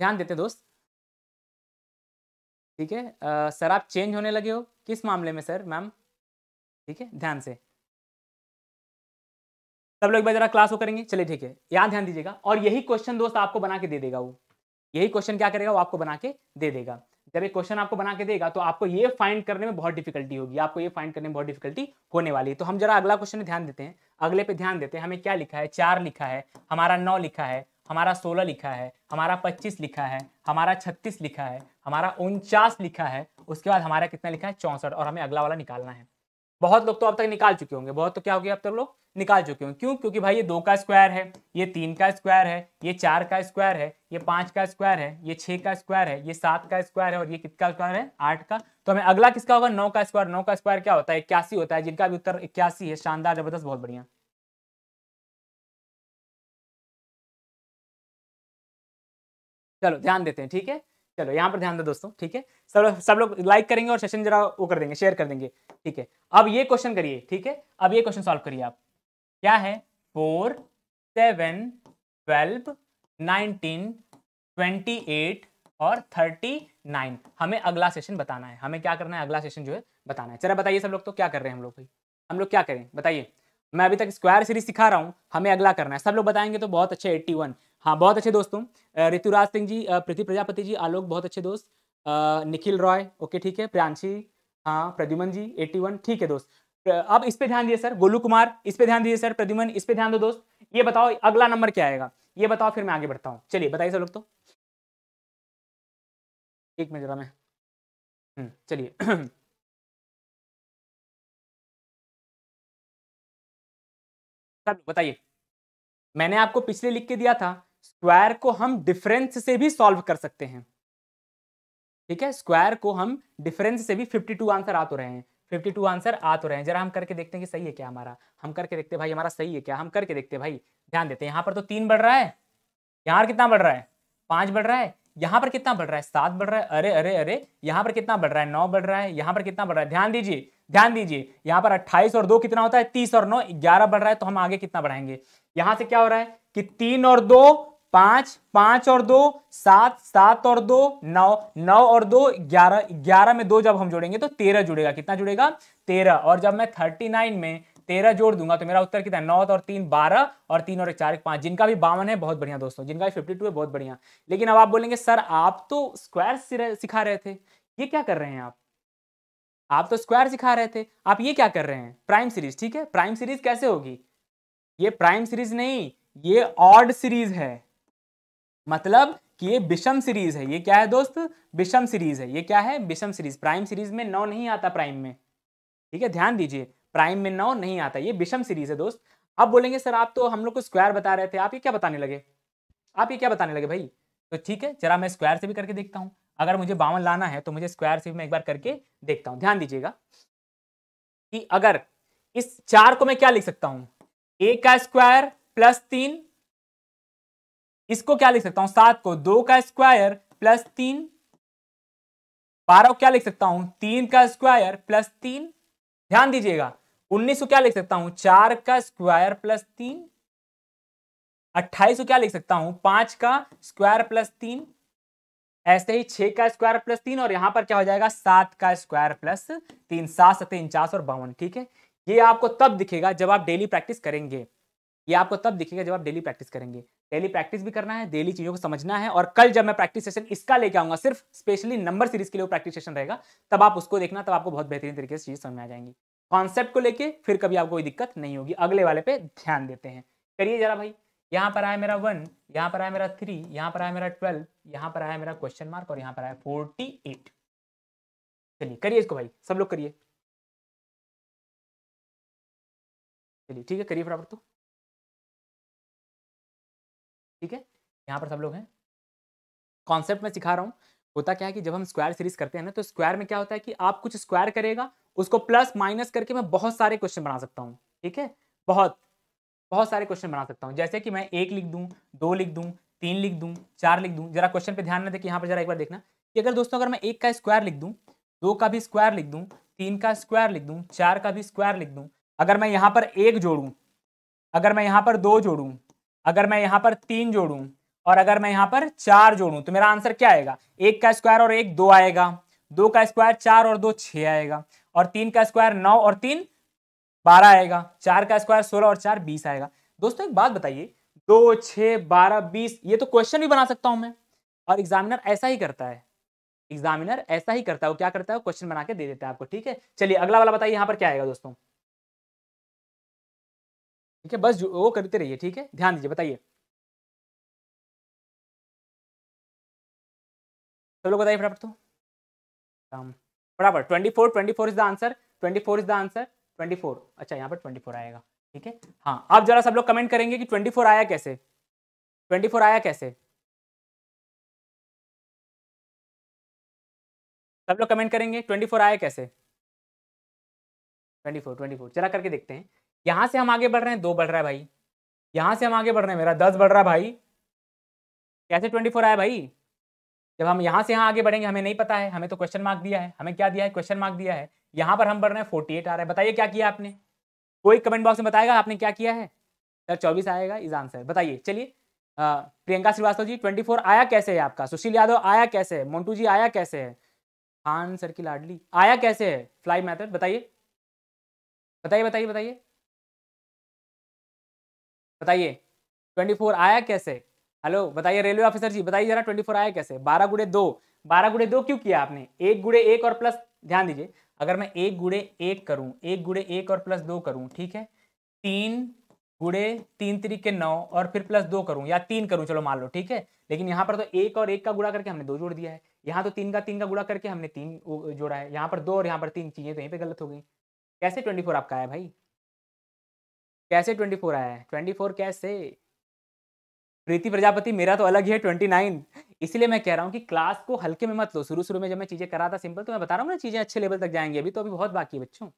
ध्यान देते दोस्त ठीक है सर आप चेंज होने लगे हो किस मामले में सर मैम ठीक है ध्यान से सब लोग एक बार जरा क्लास वो करेंगे चलिए ठीक है यहाँ ध्यान दीजिएगा और यही क्वेश्चन दोस्त आपको बना के दे देगा वो यही क्वेश्चन क्या करेगा वो आपको बना के दे देगा जब एक क्वेश्चन आपको बना के देगा तो आपको ये फाइंड करने में बहुत डिफिकल्टी होगी आपको ये फाइंड करने में बहुत डिफिकल्टी होने वाली है तो हम जरा अगला क्वेश्चन ध्यान देते हैं अगले पे ध्यान देते हैं हमें क्या लिखा है चार लिखा है हमारा नौ लिखा है हमारा सोलह लिखा है हमारा पच्चीस लिखा है हमारा छत्तीस लिखा है हमारा उनचास लिखा है उसके बाद हमारा कितना लिखा है चौंसठ और हमें अगला वाला निकालना है बहुत लोग तो अब तक निकाल चुके होंगे बहुत तो क्या हो गया अब तक लोग निकाल चुके होंगे क्यों क्योंकि भाई ये दो का स्क्वायर है ये तीन का स्क्वायर है ये चार का स्क्वायर है ये पांच का स्क्वायर है ये छह का स्क्वायर है ये सात का स्क्वायर है और ये कितना स्क्वायर है आठ का तो हमें अगला किसका होगा नौ का स्क्वायर नौ का स्क्वायर क्या होता है इक्यासी होता है जिनका भी उत्तर इक्यासी है शानदार जबरदस्त बहुत बढ़िया चलो ध्यान देते हैं ठीक है चलो यहाँ पर ध्यान दो दोस्तों ठीक है सब लोग सब लोग लाइक करेंगे और सेशन जरा वो कर देंगे शेयर कर देंगे ठीक है अब ये क्वेश्चन करिए ठीक है अब ये क्वेश्चन सॉल्व करिए आप क्या है four seven twelve nineteen twenty eight और थर्टी नाइन हमें अगला सेशन बताना है हमें क्या करना है अगला सेशन जो है बताना है चला बताइए सब लोग तो क्या कर रहे हैं हम लोग भाई हम लोग क्या करें बताइए मैं अभी तक स्क्वायर सीरीज सिखा रहा हूँ हमें अगला करना है सब लोग बताएंगे तो बहुत अच्छा एट्टी वन हाँ बहुत अच्छे दोस्तों ऋतुराज सिंह जी प्रीति प्रजापति जी आलोक बहुत अच्छे दोस्त निखिल रॉय ओके ठीक है प्रियांशी हाँ प्रद्युमन जी वन ठीक है दोस्त अब इस पे ध्यान दिए सर गोलू कुमार इस पे ध्यान दीजिए सर प्रद्युमन इस पे ध्यान दो दोस्त ये बताओ अगला नंबर क्या आएगा ये बताओ फिर मैं आगे बढ़ता हूँ चलिए बताइए सर लोग तो एक मिनट जरा मैं हम्म, चलिए बताइए मैंने आपको पिछले लिख के दिया था स्क्वायर को हम डिफरेंस से भी सॉल्व कर सकते हैं ठीक है स्क्वायर को हम डिफरेंस से भी 52 आंसर आ तो रहे हैं 52 आंसर आ तो रहे हैं जरा हम करके देखते हैं कि सही है क्या हमारा हम करके देखते भाई हमारा सही है क्या हम करके देखते भाई ध्यान देते हैं यहाँ पर तो तीन बढ़ रहा है यहाँ कितना बढ़ रहा है पांच बढ़ रहा है यहाँ पर कितना बढ़ रहा है सात बढ़ रहा है अरे अरे अरे यहाँ पर कितना बढ़ रहा है नौ बढ़ रहा है यहाँ पर कितना बढ़ रहा है ध्यान दीजिए ध्यान दीजिए यहाँ पर 28 और दो कितना होता है 30 और 9 11 बढ़ रहा है तो हम आगे कितना बढ़ाएंगे यहां से क्या हो रहा है कि तीन और दो पांच पांच और दो सात सात और दो नौ नौ और दो ग्यारह ग्यारह में दो जब हम जोड़ेंगे तो तेरह जुड़ेगा कितना जुड़ेगा तेरह और जब मैं थर्टी नाइन में तेरह जोड़ दूंगा तो मेरा उत्तर कितना नौ और तीन बारह और तीन और चार पांच जिनका भी बावन है बहुत बढ़िया दोस्तों जिनका भी फिफ्टी टू है बहुत बढ़िया लेकिन अब आप बोलेंगे सर आप तो स्क्वायर सिखा रहे थे ये क्या कर रहे हैं आप आप तो स्क्वायर सिखा रहे थे आप ये क्या कर रहे हैं प्राइम सीरीज ठीक है प्राइम सीरीज कैसे होगी ये प्राइम सीरीज नहीं ये ऑड सीरीज है मतलब कि ये विषम सीरीज है ये क्या है दोस्त विषम सीरीज है ये क्या है विषम सीरीज प्राइम सीरीज में नौ नहीं आता प्राइम में ठीक है ध्यान दीजिए प्राइम में नौ नहीं आता ये विषम सीरीज है दोस्त आप बोलेंगे सर आप तो हम लोग को स्क्वायर बता रहे थे आप ये क्या बताने लगे आप ये क्या बताने लगे भाई तो ठीक है जरा मैं स्क्वायर से भी करके देखता हूँ अगर मुझे बावन लाना है तो मुझे स्क्वायर से मैं एक बार करके देखता हूँ ध्यान दीजिएगा कि अगर इस चार को मैं क्या लिख सकता हूं ए का स्क्वायर प्लस तीन इसको क्या लिख सकता हूं सात को दो का स्क्वायर प्लस तीन बारह को क्या लिख सकता हूं तीन का स्क्वायर प्लस तीन ध्यान दीजिएगा उन्नीस को क्या लिख सकता हूं चार का स्क्वायर प्लस तीन अट्ठाईस को क्या लिख सकता हूं पांच का स्क्वायर प्लस तीन ऐसे ही छह का स्क्वायर प्लस तीन और यहाँ पर क्या हो जाएगा सात का स्क्वायर प्लस तीन सात सतह उनचास और बावन ठीक है ये आपको तब दिखेगा जब आप डेली प्रैक्टिस करेंगे ये आपको तब दिखेगा जब आप डेली प्रैक्टिस करेंगे डेली प्रैक्टिस भी करना है डेली चीजों को समझना है और कल जब मैं प्रैक्टिस सेशन इसका लेके आऊंगा सिर्फ स्पेशली नंबर सीरीज के लिए प्रैक्टिस सेशन रहेगा तब आप उसको देखना तब आपको बहुत बेहतरीन तरीके से चीज समझ में आ जाएंगी कॉन्सेप्ट को लेकर फिर कभी आपको कोई दिक्कत नहीं होगी अगले वाले पे ध्यान देते हैं करिए जरा भाई यहाँ पर आया मेरा वन यहाँ पर आया मेरा थ्री यहाँ पर आया मेरा ट्वेल्व यहाँ पर आया मेरा क्वेश्चन मार्क और यहाँ पर आया फोर्टी एट चलिए करिए इसको भाई सब लोग करिए चलिए ठीक है करिए बराबर तो ठीक है यहाँ पर सब लोग हैं कॉन्सेप्ट में सिखा रहा हूँ होता क्या है कि जब हम स्क्वायर सीरीज करते हैं ना तो स्क्वायर में क्या होता है कि आप कुछ स्क्वायर करेगा उसको प्लस माइनस करके मैं बहुत सारे क्वेश्चन बना सकता हूँ ठीक है बहुत बहुत सारे क्वेश्चन बना सकता हूँ जैसे कि मैं एक लिख दूँ दो लिख दूँ तीन लिख दूँ चार लिख दूँ जरा क्वेश्चन पे ध्यान न दे कि यहाँ पर जरा एक बार देखना कि अगर दोस्तों अगर मैं एक का स्क्वायर लिख दूँ दो का भी स्क्वायर लिख दूँ तीन का स्क्वायर लिख दूँ चार का भी स्क्वायर लिख दूँ अगर मैं यहाँ पर एक जोड़ूँ अगर मैं यहाँ पर दो जोड़ूँ अगर मैं यहाँ पर तीन जोड़ूँ और अगर मैं यहाँ पर चार जोड़ूँ तो मेरा आंसर क्या आएगा एक का स्क्वायर और एक दो आएगा दो का स्क्वायर चार और दो छः आएगा और तीन का स्क्वायर नौ और तीन बारह आएगा चार का स्क्वायर सोलह और चार बीस आएगा दोस्तों एक बात बताइए दो छह बारह बीस ये तो क्वेश्चन भी बना सकता हूं मैं और एग्जामिनर ऐसा ही करता है एग्जामिनर ऐसा ही करता है वो क्या करता है क्वेश्चन बना के दे देता है आपको ठीक है चलिए अगला वाला बताइए यहाँ पर क्या आएगा दोस्तों ठीक है बस वो करते रहिए ठीक है ध्यान दीजिए बताइए लोग बताइए फटाफट तो um, फटाफट twenty four twenty four is the answer twenty four is the answer twenty four अच्छा यहाँ पर ट्वेंटी फोर आएगा ठीक है हाँ आप जरा सब लोग कमेंट करेंगे कि ट्वेंटी फोर आया कैसे ट्वेंटी फोर आया कैसे सब लोग कमेंट करेंगे ट्वेंटी फोर आया कैसे ट्वेंटी फोर ट्वेंटी फोर चला करके देखते हैं यहाँ से हम आगे बढ़ रहे हैं दो बढ़ रहा है भाई यहाँ से हम आगे बढ़ रहे हैं मेरा दस बढ़ रहा है भाई कैसे ट्वेंटी फोर आया भाई जब हम यहाँ से यहाँ आगे बढ़ेंगे हमें नहीं पता है हमें तो क्वेश्चन मार्क दिया है हमें क्या दिया है क्वेश्चन मार्क दिया है यहां पर हम बढ़ रहे हैं फोर्टी एट आ रहा है बताइए क्या किया आपने कोई कमेंट बॉक्स में बताएगा आपने क्या किया है सर चौबीस आएगा इज आंसर बताइए चलिए प्रियंका श्रीवास्तव जी ट्वेंटी फोर आया कैसे है आपका सुशील यादव आया कैसे है मोन्टू जी आया कैसे है खान सर की लाडली आया कैसे है फ्लाई मैथड बताइए बताइए बताइए बताइए बताइए ट्वेंटी फोर आया कैसे हेलो बताइए रेलवे ऑफिसर जी बताइए जरा ट्वेंटी फोर आया कैसे बारह गुड़े दो बारह गुड़े दो क्यों किया आपने एक गुड़े एक और प्लस ध्यान दीजिए अगर मैं एक गुड़े एक करूं एक गुड़े एक और प्लस दो करूं ठीक है तीन गुड़े तीन तरीके नौ और फिर प्लस दो करूं या तीन करूं चलो मान लो ठीक है लेकिन यहाँ पर तो एक और एक का गुड़ा करके हमने दो जोड़ दिया है यहाँ तो तीन का तीन का गुड़ा करके हमने तीन जोड़ा है यहाँ पर दो और यहाँ पर तीन चीजें तो यहीं पर गलत हो गई कैसे ट्वेंटी फोर आपका आया भाई कैसे ट्वेंटी फोर आया है ट्वेंटी फोर कैसे प्रीति प्रजापति मेरा तो अलग ही है ट्वेंटी नाइन इसलिए मैं कह रहा हूँ कि क्लास को हल्के में मत लो शुरू शुरू में जब मैं चीज़ें करा था सिंपल तो मैं बता रहा हूँ ना चीज़ें अच्छे लेवल तक जाएंगी अभी तो अभी बहुत बाकी है बच्चों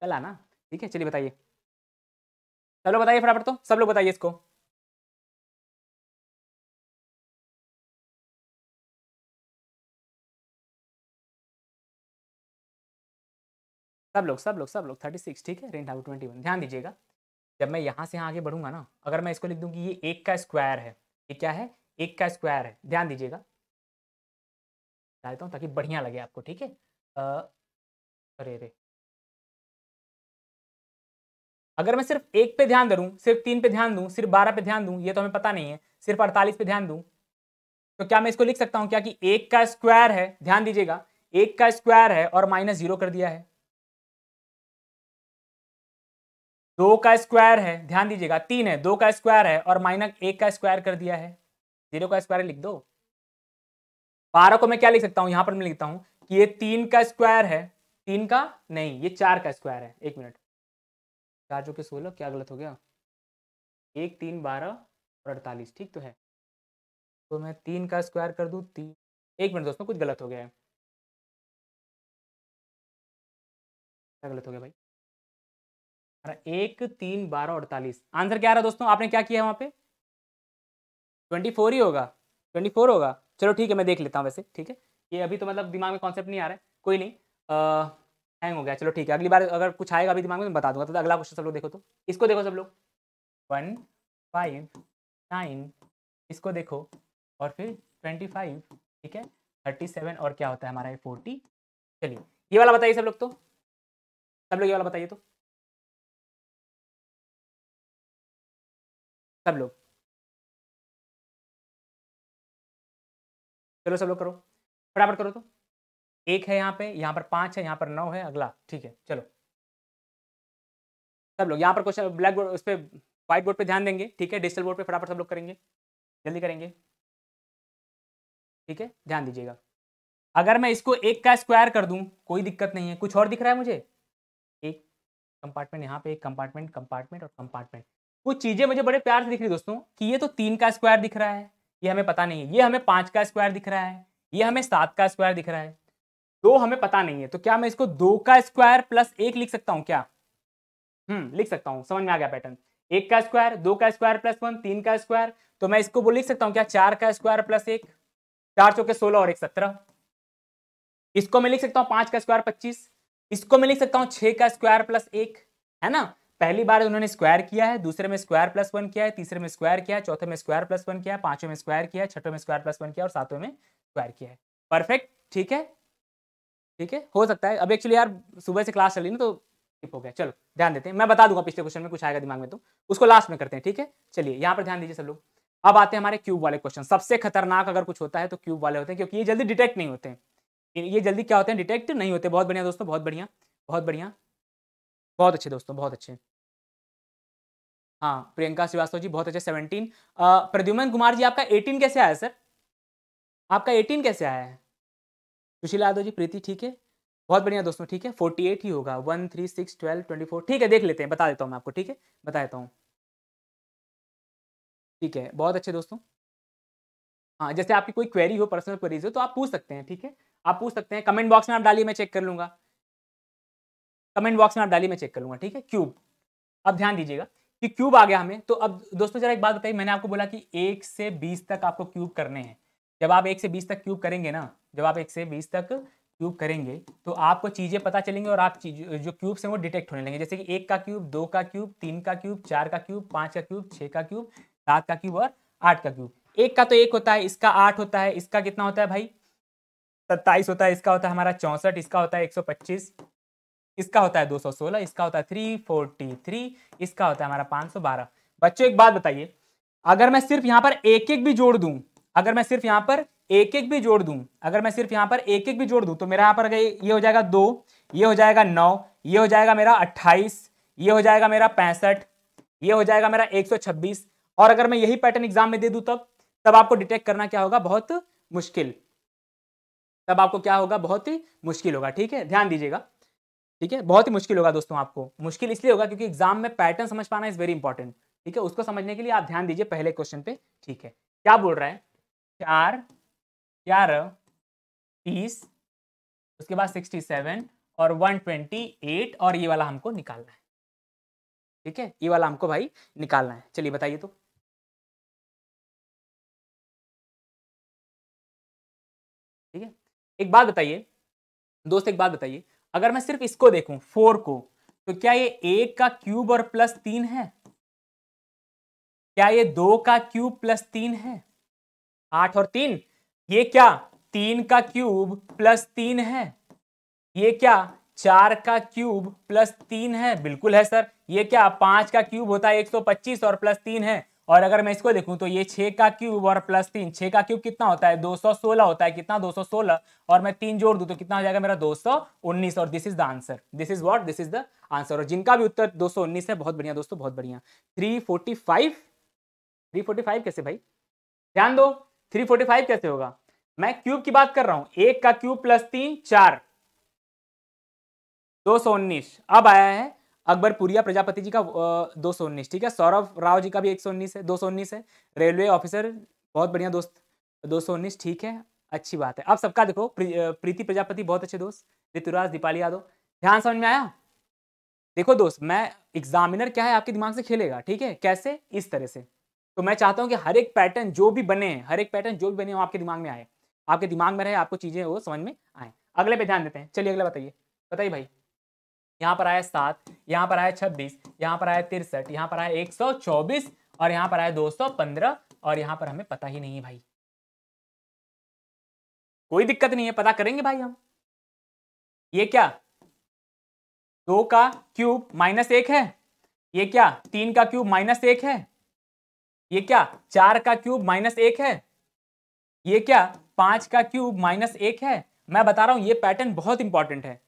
कल आना ठीक है चलिए बताइए सब लोग बताइए फटाफट तो सब लोग बताइए इसको सब लोग सब लोग सब लोग थर्टी सिक्स ठीक है रेंट हाउ ट्वेंटी वन ध्यान दीजिएगा जब मैं यहाँ से यहाँ आगे बढ़ूंगा ना अगर मैं इसको लिख दूँ कि ये एक का स्क्वायर है ये क्या है एक का स्क्वायर है ध्यान दीजिएगा डालता हूँ ताकि बढ़िया लगे आपको ठीक है अरे अरे अगर मैं सिर्फ एक पे ध्यान दूँ सिर्फ तीन पे ध्यान दूँ सिर्फ बारह पे ध्यान दूँ ये तो हमें पता नहीं है सिर्फ अड़तालीस पे ध्यान दूँ तो क्या मैं इसको लिख सकता हूँ क्या कि एक का स्क्वायर है ध्यान दीजिएगा एक का स्क्वायर है और माइनस जीरो कर दिया है दो का स्क्वायर है ध्यान दीजिएगा तीन है दो का स्क्वायर है और माइनस एक का स्क्वायर कर दिया है जीरो का स्क्वायर लिख दो बारह को मैं क्या लिख सकता हूँ यहाँ पर मैं लिखता हूँ कि ये तीन का स्क्वायर है तीन का नहीं ये चार का स्क्वायर है एक मिनट चार जो के सोलह क्या गलत हो गया एक तीन बारह और अड़तालीस ठीक तो है तो मैं तीन का स्क्वायर कर दूँ तीन एक मिनट दोस्तों कुछ गलत हो गया है क्या गलत हो गया भाई एक तीन बारह अड़तालीस आंसर क्या आ रहा है दोस्तों आपने क्या किया वहां पे ट्वेंटी फोर ही होगा ट्वेंटी फोर होगा चलो ठीक है मैं देख लेता हूँ वैसे ठीक है ये अभी तो मतलब दिमाग में कॉन्सेप्ट नहीं आ रहा है कोई नहीं हैंग हो गया चलो ठीक है अगली बार अगर कुछ आएगा अभी दिमाग में तो बता दूंगा तो, तो अगला क्वेश्चन सब लोग देखो तो इसको देखो सब लोग वन फाइव नाइन इसको देखो और फिर ट्वेंटी फाइव ठीक है थर्टी सेवन और क्या होता है हमारा ये फोर्टी चलिए ये वाला बताइए सब लोग तो सब लोग ये वाला बताइए तो सब लोग चलो सब लोग करो फटाफट करो तो एक है यहाँ पे यहाँ पर पाँच है यहाँ पर नौ है अगला ठीक है चलो सब लोग यहाँ पर क्वेश्चन ब्लैक बोर्ड उस पर व्हाइट बोर्ड पे ध्यान देंगे ठीक है डिजिटल बोर्ड पे फटाफट सब लोग करेंगे जल्दी करेंगे ठीक है ध्यान दीजिएगा अगर मैं इसको एक का स्क्वायर कर दूं कोई दिक्कत नहीं है कुछ और दिख रहा है मुझे एक कंपार्टमेंट यहाँ पे एक कंपार्टमेंट कंपार्टमेंट और कंपार्टमेंट वो चीज़ें मुझे बड़े प्यार से दिख रही दोस्तों कि ये तो तीन का स्क्वायर दिख रहा है ये हमें पता नहीं है ये हमें पांच का स्क्वायर दिख रहा है ये हमें सात का स्क्वायर दिख रहा है दो हमें पता नहीं है तो क्या मैं इसको दो का स्क्वायर प्लस एक लिख सकता हूँ क्या हम्म लिख सकता हूँ समझ में आ गया पैटर्न एक का स्क्वायर दो का स्क्वायर प्लस वन तीन का स्क्वायर तो मैं इसको लिख सकता हूँ क्या चार का स्क्वायर प्लस एक चार चौके सोलह और एक सत्रह इसको मैं लिख सकता हूँ पांच का स्क्वायर पच्चीस इसको मैं लिख सकता हूँ छह का स्क्वायर प्लस एक है ना पहली बार उन्होंने स्क्वायर किया है दूसरे में स्क्वायर प्लस वन किया है तीसरे में स्क्वायर किया है चौथे में स्क्वायर प्लस वन किया है पांचवें में स्क्वायर किया है छठे में स्क्वायर प्लस वन किया और सातवें में स्क्वायर किया है परफेक्ट ठीक है ठीक है हो सकता है अब एक्चुअली यार सुबह से क्लास चली ना तो ठीक हो गया चलो ध्यान देते हैं मैं बता दूंगा पिछले क्वेश्चन में कुछ आएगा दिमाग में तो उसको लास्ट में करते हैं ठीक है चलिए यहाँ पर ध्यान दीजिए सब लोग अब आते हैं हमारे क्यूब वाले क्वेश्चन सबसे खतरनाक अगर कुछ होता है तो क्यूब वाले होते हैं क्योंकि ये जल्दी डिटेक्ट नहीं होते हैं ये जल्दी क्या होते हैं डिटेक्ट नहीं होते बहुत बढ़िया दोस्तों बहुत बढ़िया बहुत बढ़िया बहुत अच्छे दोस्तों बहुत अच्छे हाँ प्रियंका श्रीवास्तव जी बहुत अच्छे सेवनटीन प्रद्युमन कुमार जी आपका एटीन कैसे आया सर आपका एटीन कैसे आया है सुशील यादव जी प्रीति ठीक है बहुत बढ़िया दोस्तों ठीक है फोर्टी एट ही होगा one three six twelve twenty four ठीक है देख लेते हैं बता देता हूँ मैं आपको ठीक है बता देता हूँ ठीक है बहुत अच्छे दोस्तों हाँ जैसे आपकी कोई क्वेरी हो पर्सनल क्वेरीज हो तो आप पूछ सकते हैं ठीक है आप पूछ सकते हैं कमेंट बॉक्स में आप डालिए मैं चेक कर लूँगा कमेंट बॉक्स में आप डाली मैं चेक कर लूँगा ठीक है क्यूब अब ध्यान दीजिएगा कि क्यूब आ गया हमें तो अब दोस्तों जरा एक बात बताइए मैंने आपको बोला कि एक से बीस तक आपको क्यूब करने हैं जब आप एक से बीस तक क्यूब करेंगे ना जब आप एक से बीस तक क्यूब करेंगे तो आपको चीज़ें पता चलेंगी और आप जो क्यूब्स हैं वो डिटेक्ट होने लगेंगे जैसे कि एक का क्यूब दो का क्यूब तीन का क्यूब चार का क्यूब पाँच का क्यूब छः का क्यूब सात का क्यूब और आठ का क्यूब एक का तो एक होता है इसका आठ होता है इसका कितना होता है भाई सत्ताईस होता है इसका होता है हमारा चौंसठ इसका होता है एक सौ पच्चीस इसका होता है 216 इसका होता है 343 इसका होता है हमारा 512 बच्चों एक बात बताइए अगर मैं सिर्फ यहाँ पर एक एक भी जोड़ दूं अगर मैं सिर्फ यहाँ पर एक एक भी जोड़ दूं अगर मैं सिर्फ यहाँ पर एक एक भी जोड़ दूं तो मेरा यहाँ पर ये हो जाएगा दो ये हो जाएगा नौ ये हो जाएगा मेरा अट्ठाईस ये हो जाएगा मेरा पैंसठ ये हो जाएगा मेरा एक सौ छब्बीस और अगर मैं यही पैटर्न एग्जाम में दे दूं तब तब आपको डिटेक्ट करना क्या होगा बहुत मुश्किल तब आपको क्या होगा बहुत ही मुश्किल होगा ठीक है ध्यान दीजिएगा ठीक है बहुत ही मुश्किल होगा दोस्तों आपको मुश्किल इसलिए होगा क्योंकि एग्जाम में पैटर्न समझ पाना इज वेरी इंपॉर्टेंट ठीक है उसको समझने के लिए आप ध्यान दीजिए पहले क्वेश्चन पे ठीक है क्या बोल रहा है चार ग्यारह तीस उसके बाद सिक्सटी सेवन और वन ट्वेंटी एट और ये वाला हमको निकालना है ठीक है ये वाला हमको भाई निकालना है चलिए बताइए तो ठीक है एक बात बताइए दोस्त एक बात बताइए अगर मैं सिर्फ इसको देखूं फोर को तो क्या ये एक का क्यूब और प्लस तीन है क्या ये दो का क्यूब प्लस तीन है आठ और तीन ये क्या तीन का क्यूब प्लस तीन है ये क्या चार का क्यूब प्लस तीन है बिल्कुल है सर ये क्या पांच का क्यूब होता है एक सौ पच्चीस और प्लस तीन है और अगर मैं इसको देखूं तो ये छे का क्यूब और प्लस तीन छह का क्यूब कितना होता है 216 होता है कितना 216 और मैं तीन जोड़ दूं तो कितना हो जाएगा मेरा 219 और this is the answer this is what this is the answer और जिनका भी उत्तर 219 है बहुत बढ़िया दोस्तों बहुत बढ़िया 345 345 कैसे भाई ध्यान दो थ्री कैसे होगा मैं क्यूब की बात कर रहा हूं एक का क्यूब प्लस तीन चार दो अब आया है अकबर पुरिया प्रजापति जी का दो सौ उन्नीस ठीक है सौरभ राव जी का भी एक सौ उन्नीस है दो सौ उन्नीस है रेलवे ऑफिसर बहुत बढ़िया दोस्त दो सौ उन्नीस ठीक है अच्छी बात है अब सबका देखो प्रीति प्रजापति बहुत अच्छे दोस्त ऋतुराज दीपाली यादव ध्यान समझ में आया देखो दोस्त मैं एग्जामिनर क्या है आपके दिमाग से खेलेगा ठीक है कैसे इस तरह से तो मैं चाहता हूँ कि हर एक पैटर्न जो भी बने हैं हर एक पैटर्न जो भी बने वो आपके दिमाग में आए आपके दिमाग में रहे आपको चीज़ें वो समझ में आए अगले पे ध्यान देते हैं चलिए अगला बताइए बताइए भाई यहाँ पर आया सात यहाँ पर आया छब्बीस यहाँ पर आया तिरसठ यहाँ पर आया एक सौ चौबीस और यहाँ पर आया दो सौ पंद्रह और यहाँ पर हमें पता ही नहीं है भाई कोई दिक्कत नहीं है पता करेंगे भाई हम ये क्या दो का क्यूब माइनस एक है ये क्या तीन का क्यूब माइनस एक है ये क्या चार का क्यूब माइनस एक है ये क्या पांच का क्यूब माइनस एक है मैं बता रहा हूं ये पैटर्न बहुत इंपॉर्टेंट है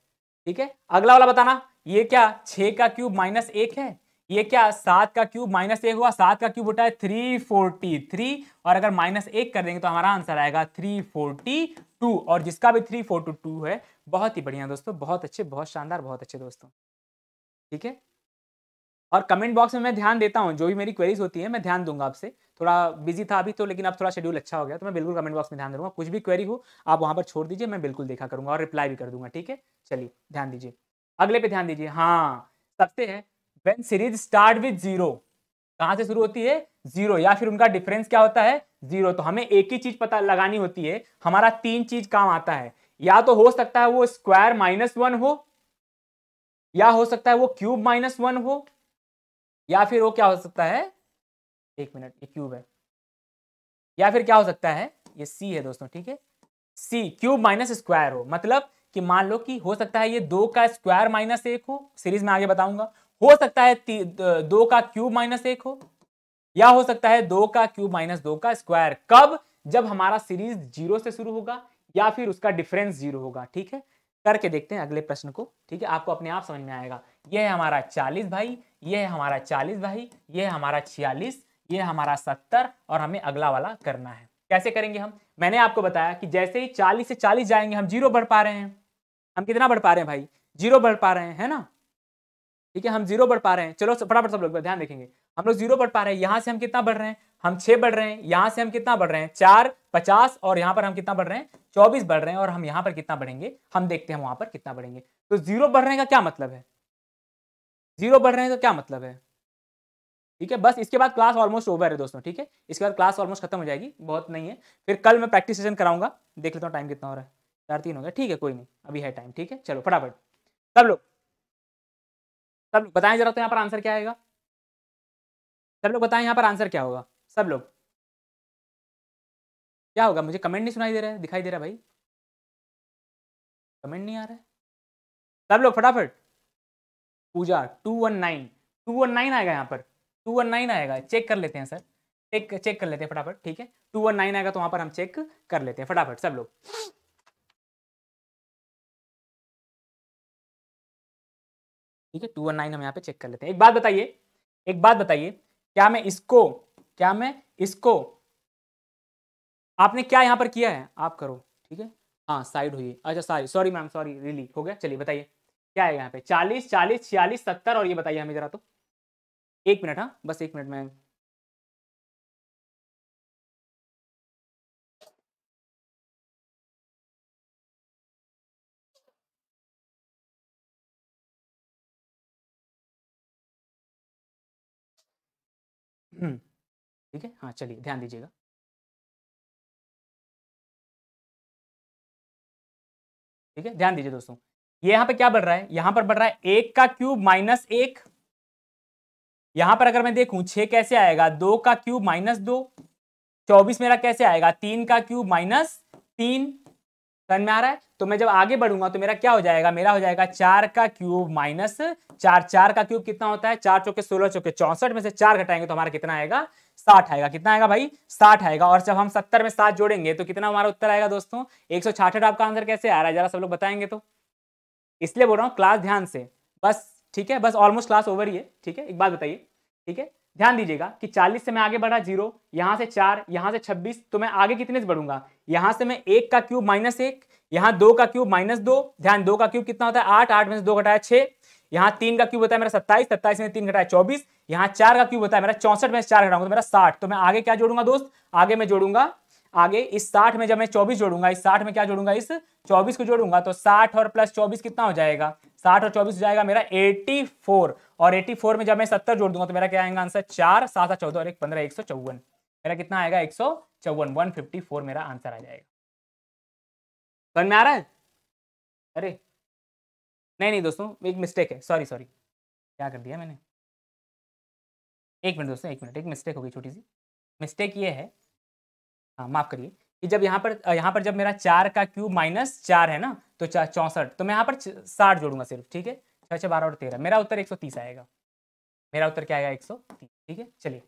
ठीक है अगला वाला बताना ये क्या छे का क्यूब माइनस एक है ये क्या सात का क्यूब माइनस एक हुआ सात का क्यूब होता है थ्री फोर्टी थ्री और अगर माइनस एक कर देंगे तो हमारा आंसर आएगा थ्री फोर्टी टू और जिसका भी थ्री फोर्टी टू टू है बहुत ही बढ़िया दोस्तों बहुत अच्छे बहुत शानदार बहुत अच्छे दोस्तों ठीक है और कमेंट बॉक्स में मैं ध्यान देता हूँ जो भी मेरी क्वेरीज होती है मैं ध्यान दूंगा आपसे थोड़ा बिजी था अभी तो लेकिन अब थोड़ा शेड्यूल अच्छा हो गया तो मैं बिल्कुल कमेंट बॉक्स में ध्यान दूंगा कुछ भी क्वेरी हो आप वहाँ पर छोड़ दीजिए मैं बिल्कुल देखा करूँगा और रिप्लाई भी कर दूंगा ठीक है चलिए ध्यान दीजिए अगले पे ध्यान दीजिए हाँ सबसे है when series start with zero कहाँ से शुरू होती है जीरो या फिर उनका डिफरेंस क्या होता है जीरो तो हमें एक ही चीज पता लगानी होती है हमारा तीन चीज काम आता है या तो हो सकता है वो स्क्वायर माइनस वन हो या हो सकता है वो क्यूब माइनस वन हो या फिर वो क्या हो सकता है एक मिनट ये क्यूब है या फिर क्या हो सकता है ये सी है दोस्तों ठीक है सी क्यूब माइनस स्क्वायर हो मतलब कि मान लो कि हो सकता है ये दो का स्क्वायर माइनस एक हो सीरीज में आगे बताऊंगा हो सकता है दो का क्यूब माइनस एक हो या हो सकता है दो का क्यूब माइनस दो का स्क्वायर कब जब हमारा सीरीज जीरो से शुरू होगा या फिर उसका डिफरेंस जीरो होगा ठीक है करके देखते हैं अगले प्रश्न को ठीक है आपको अपने आप समझ में आएगा यह हमारा चालीस भाई यह हमारा चालीस भाई यह हमारा छियालीस ये हमारा सत्तर और हमें अगला वाला करना है कैसे करेंगे हम मैंने आपको बताया कि जैसे ही चालीस से चालीस जाएंगे हम जीरो बढ़ पा रहे हैं हम कितना बढ़ पा रहे हैं भाई जीरो बढ़ पा रहे हैं है ना ठीक है हम जीरो बढ़ पा रहे हैं चलो फटाफट सब लोग ध्यान देखेंगे हम लोग जीरो बढ़ पा रहे हैं यहाँ से हम कितना बढ़ रहे हैं हम छः बढ़ रहे हैं यहाँ से हम कितना बढ़ रहे हैं चार पचास और यहाँ पर हम कितना बढ़ रहे हैं चौबीस बढ़ रहे हैं और हम यहाँ पर कितना बढ़ेंगे हम देखते हैं वहाँ पर कितना बढ़ेंगे तो जीरो बढ़ रहे का क्या मतलब है जीरो बढ़ रहे हैं तो क्या मतलब है ठीक है बस इसके बाद क्लास ऑलमोस्ट ओवर है दोस्तों ठीक है इसके बाद क्लास ऑलमोस्ट खत्म हो जाएगी बहुत नहीं है फिर कल मैं प्रैक्टिस सेशन कराऊंगा देख लेता हूँ टाइम कितना हो रहा है चार तीन हो गया ठीक है कोई नहीं अभी है टाइम ठीक है चलो फटाफट सब लोग सब लोग बताएं जरा तो यहाँ पर आंसर क्या आएगा सब लोग बताएं यहाँ पर आंसर क्या होगा सब लोग क्या होगा मुझे कमेंट नहीं सुनाई दे रहा है दिखाई दे रहा है भाई कमेंट नहीं आ रहा है सब लोग फटाफट पूजा two one nine two one nine आएगा यहाँ पर टू वन नाइन आएगा चेक कर लेते हैं सर चेक चेक कर लेते हैं फटाफट ठीक है टू वन नाइन आएगा तो वहां पर हम चेक कर लेते हैं फटाफट सब लोग ठीक है टू वन नाइन हम यहाँ पे चेक कर लेते हैं एक बात बताइए एक बात बताइए क्या मैं इसको क्या मैं इसको आपने क्या यहाँ पर किया है आप करो ठीक है हाँ साइड हुई अच्छा sorry sorry ma'am sorry really हो गया चलिए बताइए क्या है यहाँ पे चालीस चालीस छियालीस सत्तर और ये बताइए हमें जरा तो एक मिनट हाँ बस एक मिनट में हम्म, ठीक है हाँ चलिए ध्यान दीजिएगा ठीक है ध्यान दीजिए दोस्तों ये यहां पे क्या बढ़ रहा है यहां पर बढ़ रहा है एक का क्यूब माइनस एक यहां पर अगर मैं देखूं छह कैसे आएगा दो का क्यूब माइनस दो चौबीस मेरा कैसे आएगा तीन का क्यूब माइनस तीन समझ में आ रहा है तो मैं जब आगे बढ़ूंगा तो मेरा क्या हो जाएगा मेरा हो जाएगा चार का क्यूब माइनस चार चार का क्यूब कितना होता है चार चौके सोलह चौके चौसठ में से चार घटाएंगे तो हमारा कितना आएगा साठ आएगा कितना आएगा भाई साठ आएगा और जब हम सत्तर में सात जोड़ेंगे तो कितना हमारा उत्तर आएगा दोस्तों एक सौ आपका आंसर कैसे आ रहा है जरा सब लोग बताएंगे तो इसलिए बोल रहा हूँ क्लास ध्यान से बस ठीक है बस ऑलमोस्ट क्लास ओवर ही है ठीक है एक बात बताइए ठीक है ध्यान दीजिएगा कि 40 से मैं आगे बढ़ा जीरो यहां से चार यहां से 26 तो मैं आगे कितने से बढ़ूंगा यहां से मैं एक का क्यूब माइनस एक यहां दो का क्यूब माइनस दो ध्यान दो का क्यूब कितना होता है आठ आठ में से दो घटाया छह यहां तीन का क्यूब होता है मेरा सत्ताईस सत्ताईस में तीन घटाया चौबीस यहां चार का क्यूब होता है मेरा चौसठ में चार घटाऊंगा तो मेरा साठ तो मैं आगे क्या जोड़ूंगा दोस्त आगे मैं जोड़ूंगा आगे इस साठ में जब मैं चौबीस जोड़ूंगा इस साठ में क्या जोड़ूंगा इस चौबीस को जोड़ूंगा तो साठ और प्लस चौबीस कितना हो जाएगा साठ और चौबीस हो जाएगा मेरा एट्टी फोर और एट्टी फोर में जब मैं सत्तर जोड़ दूंगा तो मेरा क्या आएगा आंसर चार सात सात चौदह और एक पंद्रह एक सौ चौवन मेरा कितना आएगा एक सौ चौवन वन फिफ्टी फोर मेरा आंसर आ जाएगा समझ में आ रहा है अरे नहीं नहीं दोस्तों एक मिस्टेक है सॉरी सॉरी क्या कर दिया मैंने एक मिनट दोस्तों एक मिनट एक मिस्टेक होगी छोटी सी मिस्टेक ये है हाँ माफ़ करिए कि जब यहाँ पर यहाँ पर जब मेरा चार का क्यूब माइनस चार है ना तो चौंसठ तो मैं यहाँ पर साठ जोड़ूंगा सिर्फ ठीक है छः छः बारह और तेरह मेरा उत्तर एक सौ तीस आएगा मेरा उत्तर क्या आएगा एक सौ तीस ठीक है चलिए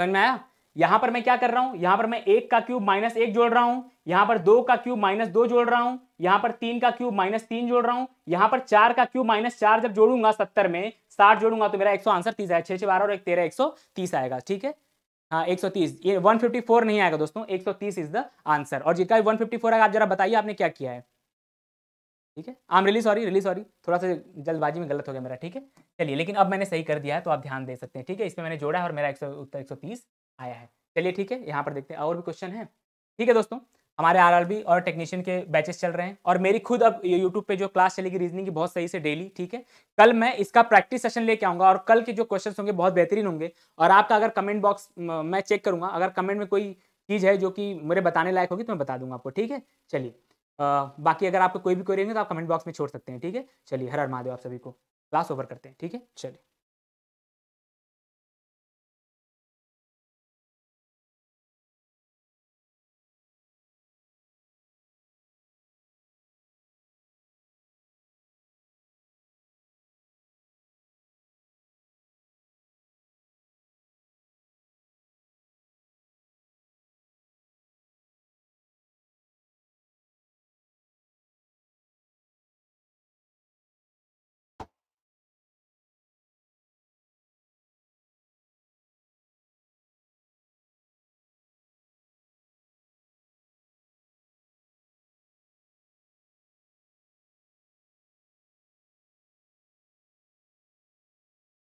समझ में आया यहाँ पर मैं क्या कर रहा हूँ यहाँ पर मैं एक का क्यूब माइनस एक जोड़ रहा हूँ यहाँ पर दो का क्यूब माइनस दो जोड़ रहा हूँ यहाँ पर तीन का क्यूब माइनस तीन जोड़ रहा हूँ यहाँ पर चार का क्यूब माइनस चार जब जोड़ूंगा सत्तर में साठ जोड़ूंगा तो मेरा एक सौ आंसर तीस आएगा छः छः बारह और एक तेरह एक सौ तीस आएगा ठीक है हाँ तीस ये 154 नहीं आएगा दोस्तों 130 इज द आंसर और जितना फिफ्टी फोर आएगा आप जरा बताइए आपने क्या किया है ठीक है आम रिली सॉरी रिली सॉरी थोड़ा सा जल्दबाजी में गलत हो गया मेरा ठीक है चलिए लेकिन अब मैंने सही कर दिया है तो आप ध्यान दे सकते हैं ठीक है इसमें मैंने जोड़ा है और मेरा एक उत्तर एक आया है चलिए ठीक है यहाँ पर देखते हैं और भी क्वेश्चन है ठीक है दोस्तों हमारे आर और टेक्नीशियन के बैचेस चल रहे हैं और मेरी खुद अब यूट्यूब पे जो क्लास चलेगी रीजनिंग की बहुत सही से डेली ठीक है कल मैं इसका प्रैक्टिस सेशन लेके आऊँगा और कल के जो क्वेश्चन होंगे बहुत बेहतरीन होंगे और आपका अगर कमेंट बॉक्स मैं चेक करूँगा अगर कमेंट में कोई चीज़ है जो कि मुझे बताने लायक होगी तो मैं बता दूंगा आपको ठीक है चलिए बाकी अगर आपको कोई भी क्वेरी होंगे तो आप कमेंट बॉक्स में छोड़ सकते हैं ठीक है चलिए हर हर महादेव आप सभी को क्लास ओवर करते हैं ठीक है चलिए